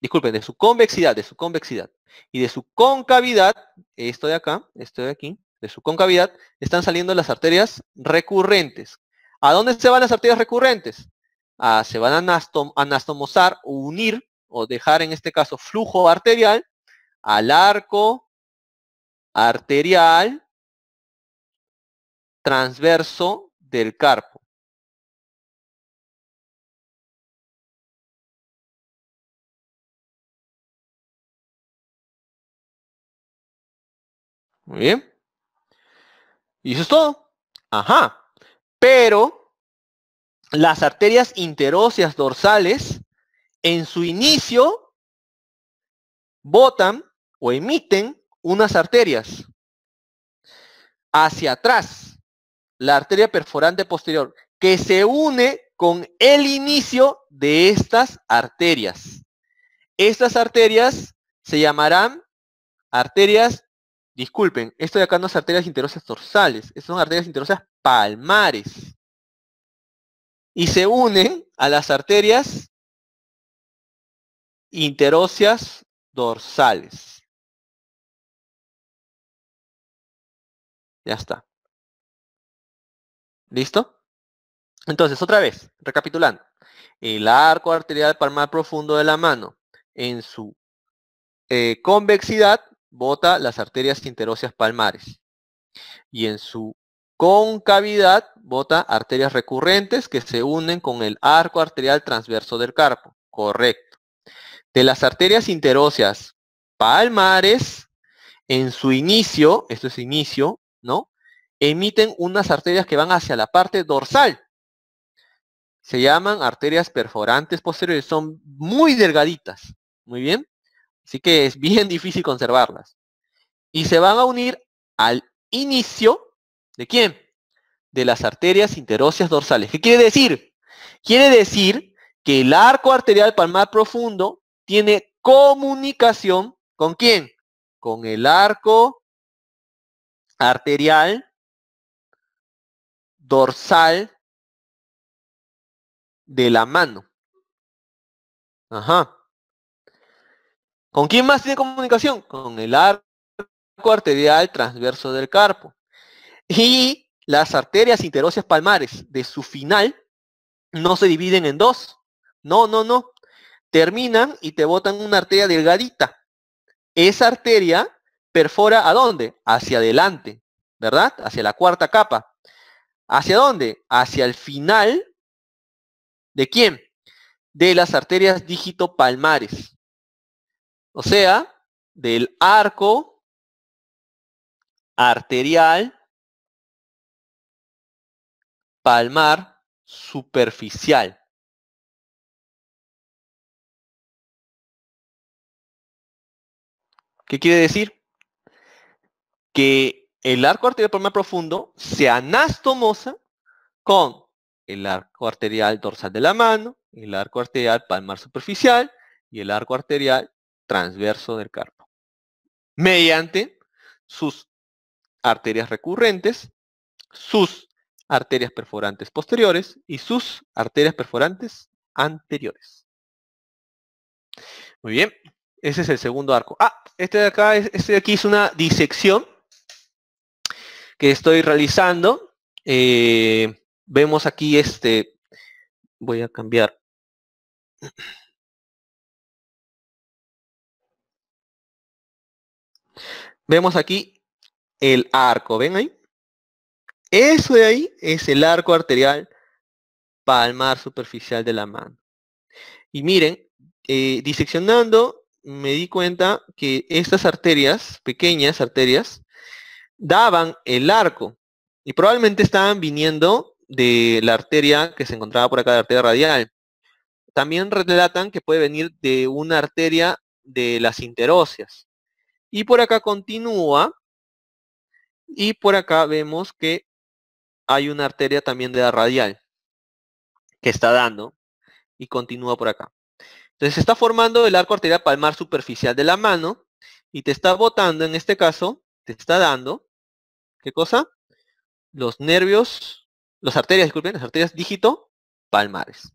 disculpen, de su convexidad, de su convexidad y de su concavidad, esto de acá, esto de aquí, de su concavidad, están saliendo las arterias recurrentes. ¿A dónde se van las arterias recurrentes? Ah, se van a anastomosar o unir, o dejar en este caso flujo arterial, al arco arterial transverso del carpo. Muy bien. Y eso es todo. Ajá. Pero las arterias interóseas dorsales en su inicio botan o emiten unas arterias hacia atrás, la arteria perforante posterior, que se une con el inicio de estas arterias. Estas arterias se llamarán arterias Disculpen, esto de acá no es arterias interosas dorsales, estas son arterias interosas palmares. Y se unen a las arterias interóseas dorsales. Ya está. ¿Listo? Entonces, otra vez, recapitulando. El arco arterial palmar profundo de la mano en su eh, convexidad bota las arterias interóseas palmares. Y en su concavidad bota arterias recurrentes que se unen con el arco arterial transverso del carpo. Correcto. De las arterias interóseas palmares, en su inicio, esto es inicio, ¿no? Emiten unas arterias que van hacia la parte dorsal. Se llaman arterias perforantes posteriores, son muy delgaditas. Muy bien. Así que es bien difícil conservarlas. Y se van a unir al inicio de quién? De las arterias interóseas dorsales. ¿Qué quiere decir? Quiere decir que el arco arterial palmar profundo tiene comunicación con quién? Con el arco arterial dorsal de la mano. Ajá. ¿Con quién más tiene comunicación? Con el arco arterial transverso del carpo. Y las arterias interóseas palmares de su final no se dividen en dos. No, no, no. Terminan y te botan una arteria delgadita. Esa arteria perfora a dónde? Hacia adelante, ¿verdad? Hacia la cuarta capa. ¿Hacia dónde? Hacia el final. ¿De quién? De las arterias dígito palmares. O sea, del arco arterial palmar superficial. ¿Qué quiere decir? Que el arco arterial palmar profundo se anastomosa con el arco arterial dorsal de la mano, el arco arterial palmar superficial y el arco arterial transverso del carpo, mediante sus arterias recurrentes, sus arterias perforantes posteriores y sus arterias perforantes anteriores. Muy bien, ese es el segundo arco. Ah, este de acá, este de aquí es una disección que estoy realizando. Eh, vemos aquí este, voy a cambiar Vemos aquí el arco, ¿ven ahí? Eso de ahí es el arco arterial palmar superficial de la mano. Y miren, eh, diseccionando me di cuenta que estas arterias, pequeñas arterias, daban el arco. Y probablemente estaban viniendo de la arteria que se encontraba por acá, la arteria radial. También relatan que puede venir de una arteria de las interóseas. Y por acá continúa. Y por acá vemos que hay una arteria también de la radial que está dando y continúa por acá. Entonces se está formando el arco arterial palmar superficial de la mano y te está botando, en este caso, te está dando, ¿qué cosa? Los nervios, las arterias, disculpen, las arterias dígito palmares.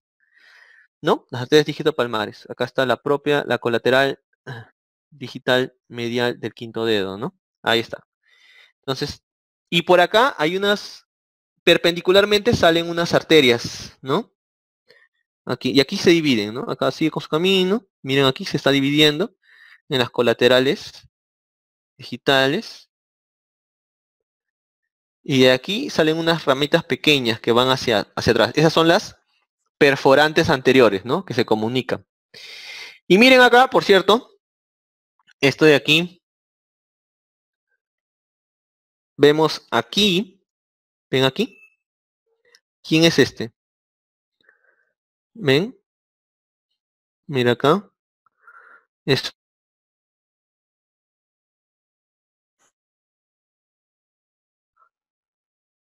¿No? Las arterias dígito palmares. Acá está la propia, la colateral digital medial del quinto dedo, ¿no? Ahí está. Entonces, y por acá hay unas, perpendicularmente salen unas arterias, ¿no? Aquí, y aquí se dividen, ¿no? Acá sigue con su camino, miren aquí se está dividiendo en las colaterales digitales. Y de aquí salen unas ramitas pequeñas que van hacia, hacia atrás. Esas son las perforantes anteriores, ¿no? Que se comunican. Y miren acá, por cierto, esto de aquí, vemos aquí, ven aquí, ¿quién es este? Ven, mira acá, esto.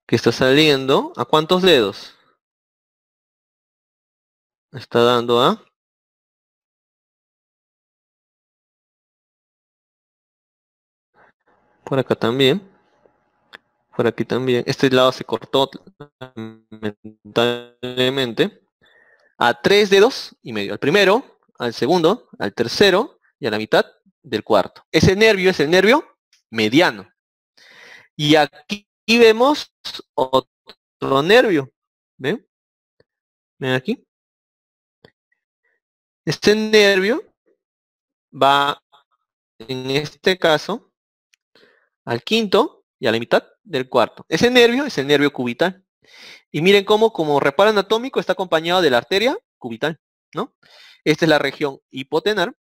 que está saliendo, ¿a cuántos dedos? Está dando a Por acá también. Por aquí también. Este lado se cortó lamentablemente. A tres dedos y medio. Al primero, al segundo, al tercero y a la mitad del cuarto. Ese nervio es el nervio mediano. Y aquí vemos otro nervio. ¿Ven? ¿Ven aquí? Este nervio va, en este caso, al quinto y a la mitad del cuarto. Ese nervio es el nervio cubital. Y miren cómo, como reparo anatómico, está acompañado de la arteria cubital, ¿no? Esta es la región hipotenar,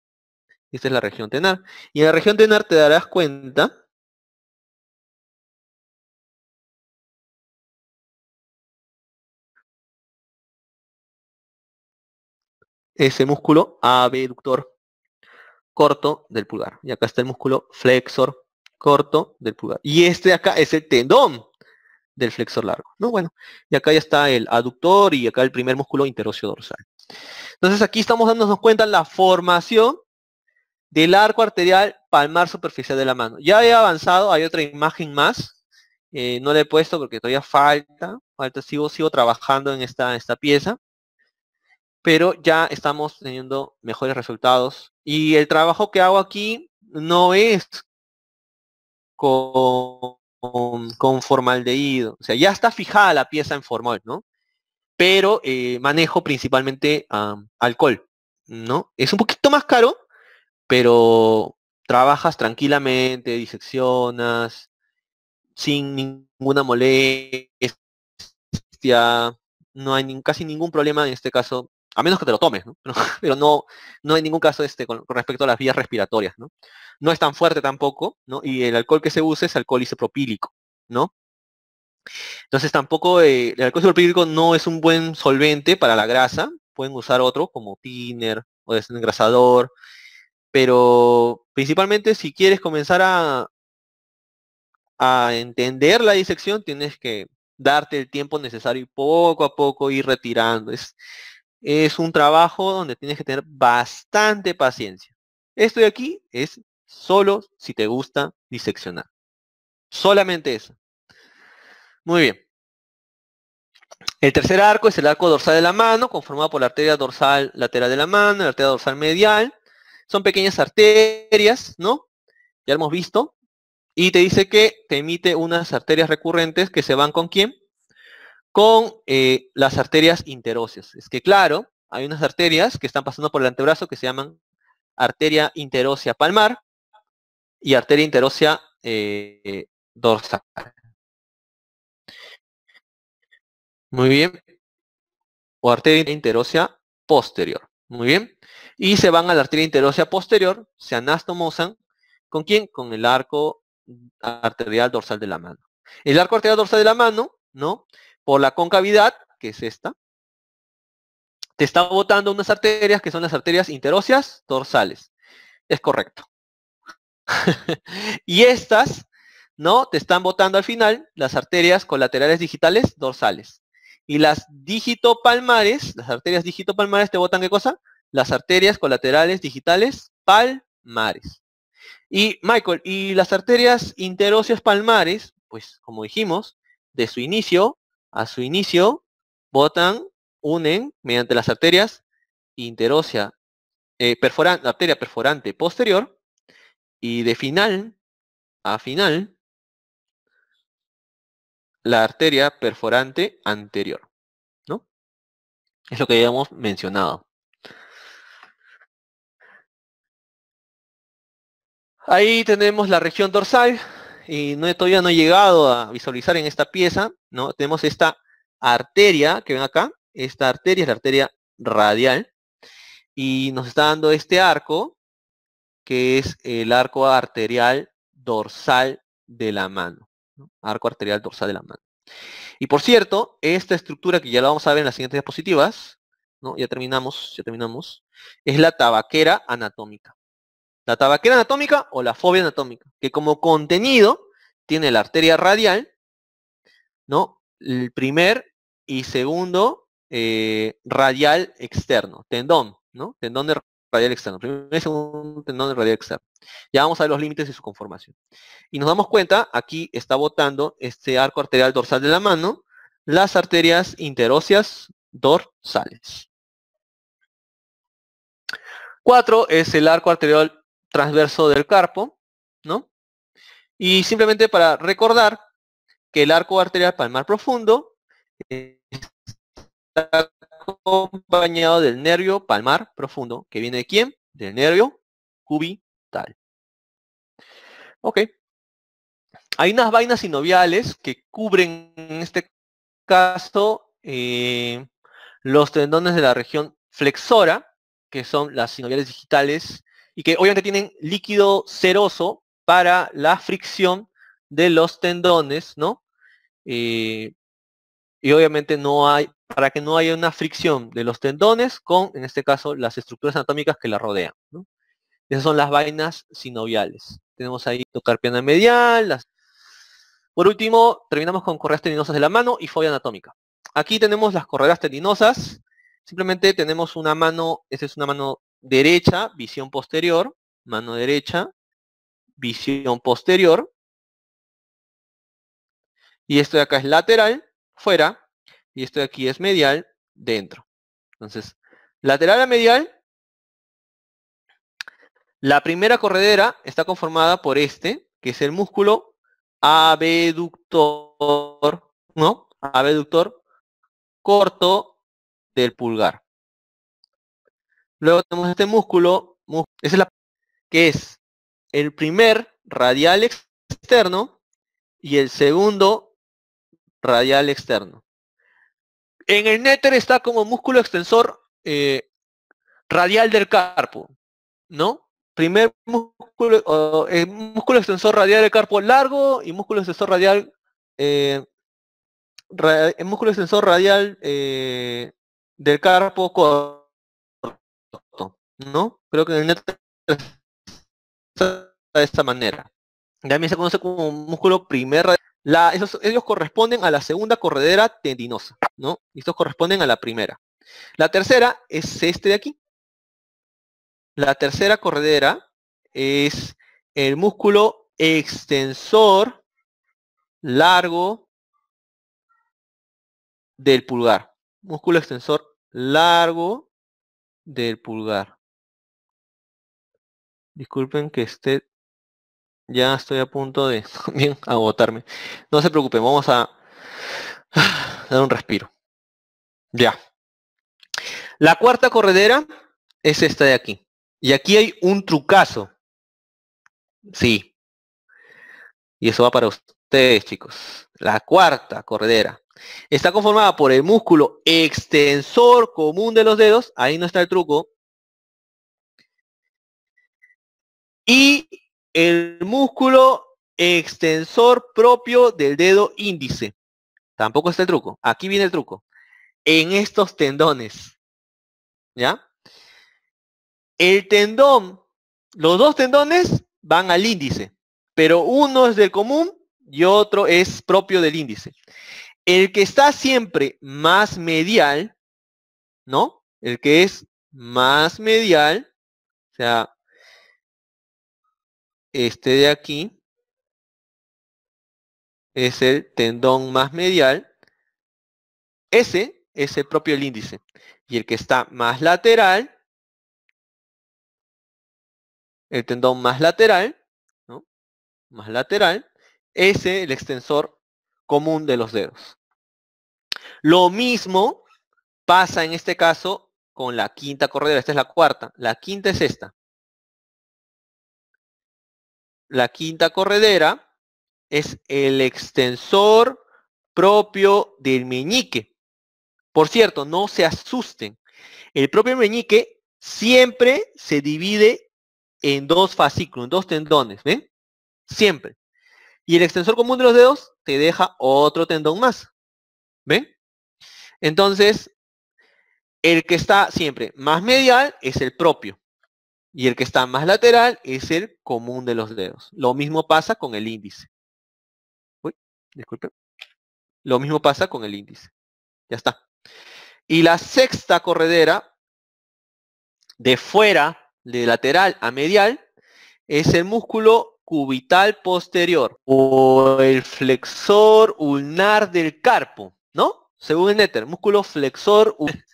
esta es la región tenar. Y en la región tenar te darás cuenta ese músculo abductor corto del pulgar. Y acá está el músculo flexor corto del pulgar. Y este acá es el tendón del flexor largo. ¿no? Bueno, y acá ya está el aductor y acá el primer músculo interocio dorsal. Entonces aquí estamos dándonos cuenta la formación del arco arterial palmar superficial de la mano. Ya he avanzado, hay otra imagen más. Eh, no la he puesto porque todavía falta. falta sigo, sigo trabajando en esta, esta pieza. Pero ya estamos teniendo mejores resultados. Y el trabajo que hago aquí no es con, con, formaldehído. O sea, ya está fijada la pieza en formal, ¿no? Pero eh, manejo principalmente alcohol, ¿no? Es un poquito más caro, pero trabajas tranquilamente, diseccionas, sin ninguna molestia, no hay casi ningún problema en este caso a menos que te lo tomes, [laughs] Pero no, no en ningún caso este, con, respecto a las vías respiratorias, ¿no? es tan fuerte tampoco, ¿no? Y el alcohol que se usa es alcohol isopropílico, ¿no? Entonces tampoco eh, el alcohol isopropílico no es un buen solvente para la grasa, pueden usar otro como thinner o desengrasador, pero principalmente si quieres comenzar a, a entender la disección, tienes que darte el tiempo necesario y poco a poco ir retirando. Es, es un trabajo donde tienes que tener bastante paciencia. Esto de aquí es solo si te gusta diseccionar. Solamente eso. Muy bien. El tercer arco es el arco dorsal de la mano, conformado por la arteria dorsal lateral de la mano, la arteria dorsal medial. Son pequeñas arterias, ¿no? Ya hemos visto. Y te dice que te emite unas arterias recurrentes que se van con quién? con eh, las arterias interóseas. Es que claro, hay unas arterias que están pasando por el antebrazo que se llaman arteria interósea palmar y arteria interósea eh, dorsal. Muy bien. O arteria interósea posterior. Muy bien. Y se van a la arteria interósea posterior, se anastomosan. ¿Con quién? Con el arco arterial dorsal de la mano. El arco arterial dorsal de la mano, ¿no? por la concavidad, que es esta, te están botando unas arterias que son las arterias interóseas dorsales. Es correcto. [laughs] y estas, ¿no? Te están botando al final las arterias colaterales digitales dorsales. Y las digitopalmares, las arterias digitopalmares te botan qué cosa? Las arterias colaterales digitales palmares. Y Michael, y las arterias interóseas palmares, pues como dijimos, de su inicio a su inicio, botan, unen mediante las arterias interósea, eh, arteria perforante posterior y de final a final la arteria perforante anterior. ¿no? Es lo que habíamos mencionado. Ahí tenemos la región dorsal, y no, todavía no he llegado a visualizar en esta pieza, ¿no? Tenemos esta arteria que ven acá, esta arteria es la arteria radial, y nos está dando este arco, que es el arco arterial dorsal de la mano, arco arterial dorsal de la mano. Y por cierto, esta estructura que ya la vamos a ver en las siguientes diapositivas, ¿no? ya terminamos, ya terminamos, es la tabaquera anatómica la tabaquera anatómica o la fobia anatómica, que como contenido tiene la arteria radial, ¿no? El primer y segundo eh, radial externo, tendón, ¿no? Tendón de radial externo, primer y segundo tendón de radial externo. Ya vamos a ver los límites de su conformación. Y nos damos cuenta, aquí está botando este arco arterial dorsal de la mano, las arterias interóseas dorsales. Cuatro es el arco arterial transverso del carpo, ¿no? Y simplemente para recordar que el arco arterial palmar profundo eh, está acompañado del nervio palmar profundo, que viene de quién? Del nervio cubital. Ok. Hay unas vainas sinoviales que cubren, en este caso, eh, los tendones de la región flexora, que son las sinoviales digitales y que obviamente tienen líquido seroso para la fricción de los tendones, ¿no? Eh, y obviamente no hay, para que no haya una fricción de los tendones con, en este caso, las estructuras anatómicas que la rodean. Esas son las vainas sinoviales. Tenemos ahí tocarpiana medial. Las... Por último, terminamos con correas tendinosas de la mano y fobia anatómica. Aquí tenemos las correas tendinosas. Simplemente tenemos una mano, esta es una mano derecha, visión posterior, mano derecha, visión posterior. Y esto de acá es lateral, fuera. Y esto de aquí es medial, dentro. Entonces, lateral a medial. La primera corredera está conformada por este, que es el músculo abductor, ¿no? Abductor corto del pulgar. Luego tenemos este músculo, es la, que es el primer radial externo y el segundo radial externo. En el néter está como músculo extensor eh, radial del carpo, ¿no? Primer músculo, eh, músculo extensor radial del carpo largo y músculo extensor radial, eh, músculo extensor radial del carpo corto. ¿no? Creo que en el de esta manera. También se conoce como músculo primer ellos corresponden a la segunda corredera tendinosa, ¿no? estos corresponden a la primera. La tercera es este de aquí. La tercera corredera es el músculo extensor largo del pulgar. Músculo extensor largo del pulgar. Disculpen que esté... Ya estoy a punto de [laughs] agotarme. No se preocupen, vamos a [sighs] dar un respiro. Ya. La cuarta corredera es esta de aquí. Y aquí hay un trucazo. Sí. Y eso va para ustedes, chicos. La cuarta corredera. Está conformada por el músculo extensor común de los dedos. Ahí no está el truco. y el músculo extensor propio del dedo índice. Tampoco está el truco. Aquí viene el truco. En estos tendones. ¿Ya? El tendón, los dos tendones van al índice, pero uno es del común y otro es propio del índice. El que está siempre más medial, ¿no? El que es más medial, o sea, este de aquí es el tendón más medial. Ese es el propio el índice. Y el que está más lateral, el tendón más lateral, más lateral, es el extensor común de los dedos. Lo mismo pasa en este caso con la quinta corredera. Esta es la cuarta. La quinta es esta la quinta corredera es el extensor propio del meñique. Por cierto, no se asusten. El propio meñique siempre se divide en dos fascículos, en dos tendones, ¿ven? Siempre. Y el extensor común de los dedos te deja otro tendón más. ¿Ven? Entonces, el que está siempre más medial es el propio. Y el que está más lateral es el común de los dedos. Lo mismo pasa con el índice. Lo mismo pasa con el índice. Ya está. Y la sexta corredera, de fuera, de lateral a medial, es el músculo cubital posterior o el flexor ulnar del carpo, ¿no? Según el éter, músculo flexor ulnar.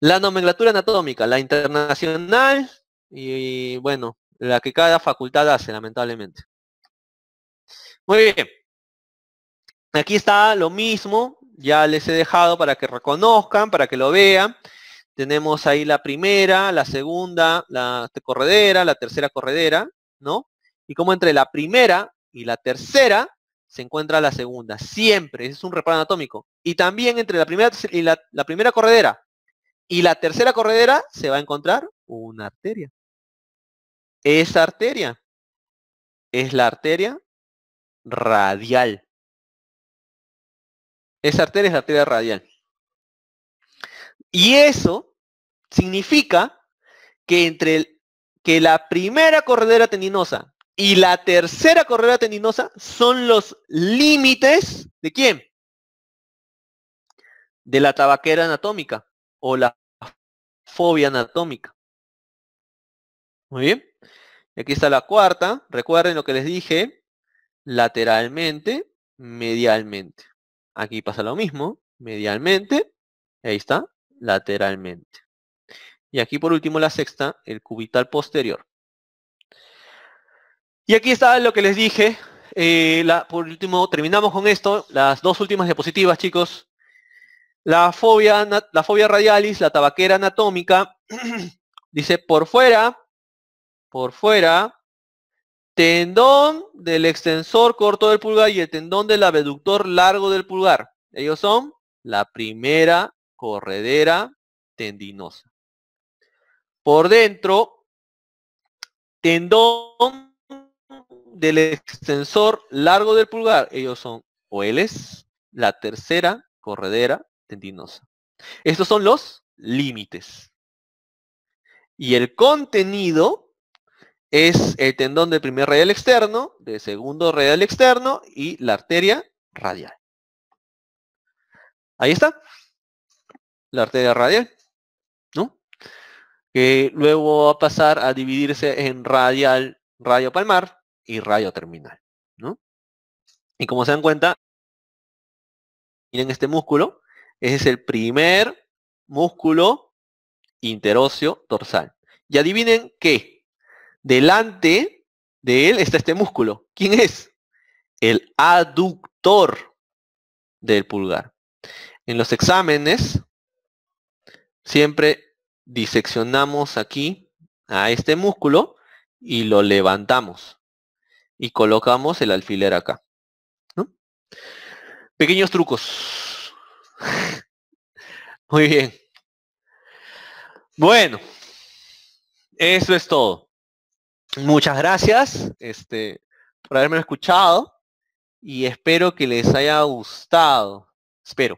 La nomenclatura anatómica, la internacional, y, bueno, la que cada facultad hace, lamentablemente. Muy bien. Aquí está lo mismo, ya les he dejado para que reconozcan, para que lo vean. Tenemos ahí la primera, la segunda, la corredera, la tercera corredera, ¿no? Y como entre la primera y la tercera se encuentra la segunda. Siempre, es un reparo anatómico. Y también entre la primera y la primera corredera y la tercera corredera se va a encontrar una arteria. Esa arteria es la arteria radial. Esa arteria es la arteria radial. Y eso significa que entre que la primera corredera tendinosa y la tercera corredera tendinosa son los límites de quién? De la tabaquera anatómica o la fobia anatómica. Muy bien. Aquí está la cuarta. Recuerden lo que les dije. Lateralmente, medialmente. Aquí pasa lo mismo. Medialmente. Ahí está. Lateralmente. Y aquí por último la sexta, el cubital posterior. Y aquí está lo que les dije. Eh, por último, terminamos con esto. Las dos últimas diapositivas, chicos. La fobia, la fobia radialis, la tabaquera anatómica, [clears throat] dice por fuera por fuera, tendón del extensor corto del pulgar y el tendón del abductor largo del pulgar. Ellos son la primera corredera tendinosa. Por dentro, tendón del extensor largo del pulgar. Ellos son o es, la tercera corredera tendinosa. Estos son los límites. Y el contenido es el tendón del primer radial externo, del segundo radial externo y la arteria radial. Ahí está. La arteria radial. ¿no? Que luego va a pasar a dividirse en radial, radio palmar y radio terminal. ¿no? Y como se dan cuenta, miren este músculo. Ese es el primer músculo interóseo dorsal. Y adivinen qué. Delante de él está este músculo. ¿Quién es? El aductor del pulgar. En los exámenes siempre diseccionamos aquí a este músculo y lo levantamos y colocamos el alfiler acá. Pequeños trucos. [laughs] Muy bien. Bueno, eso es todo muchas gracias este, por haberme escuchado y espero que les haya gustado. Espero.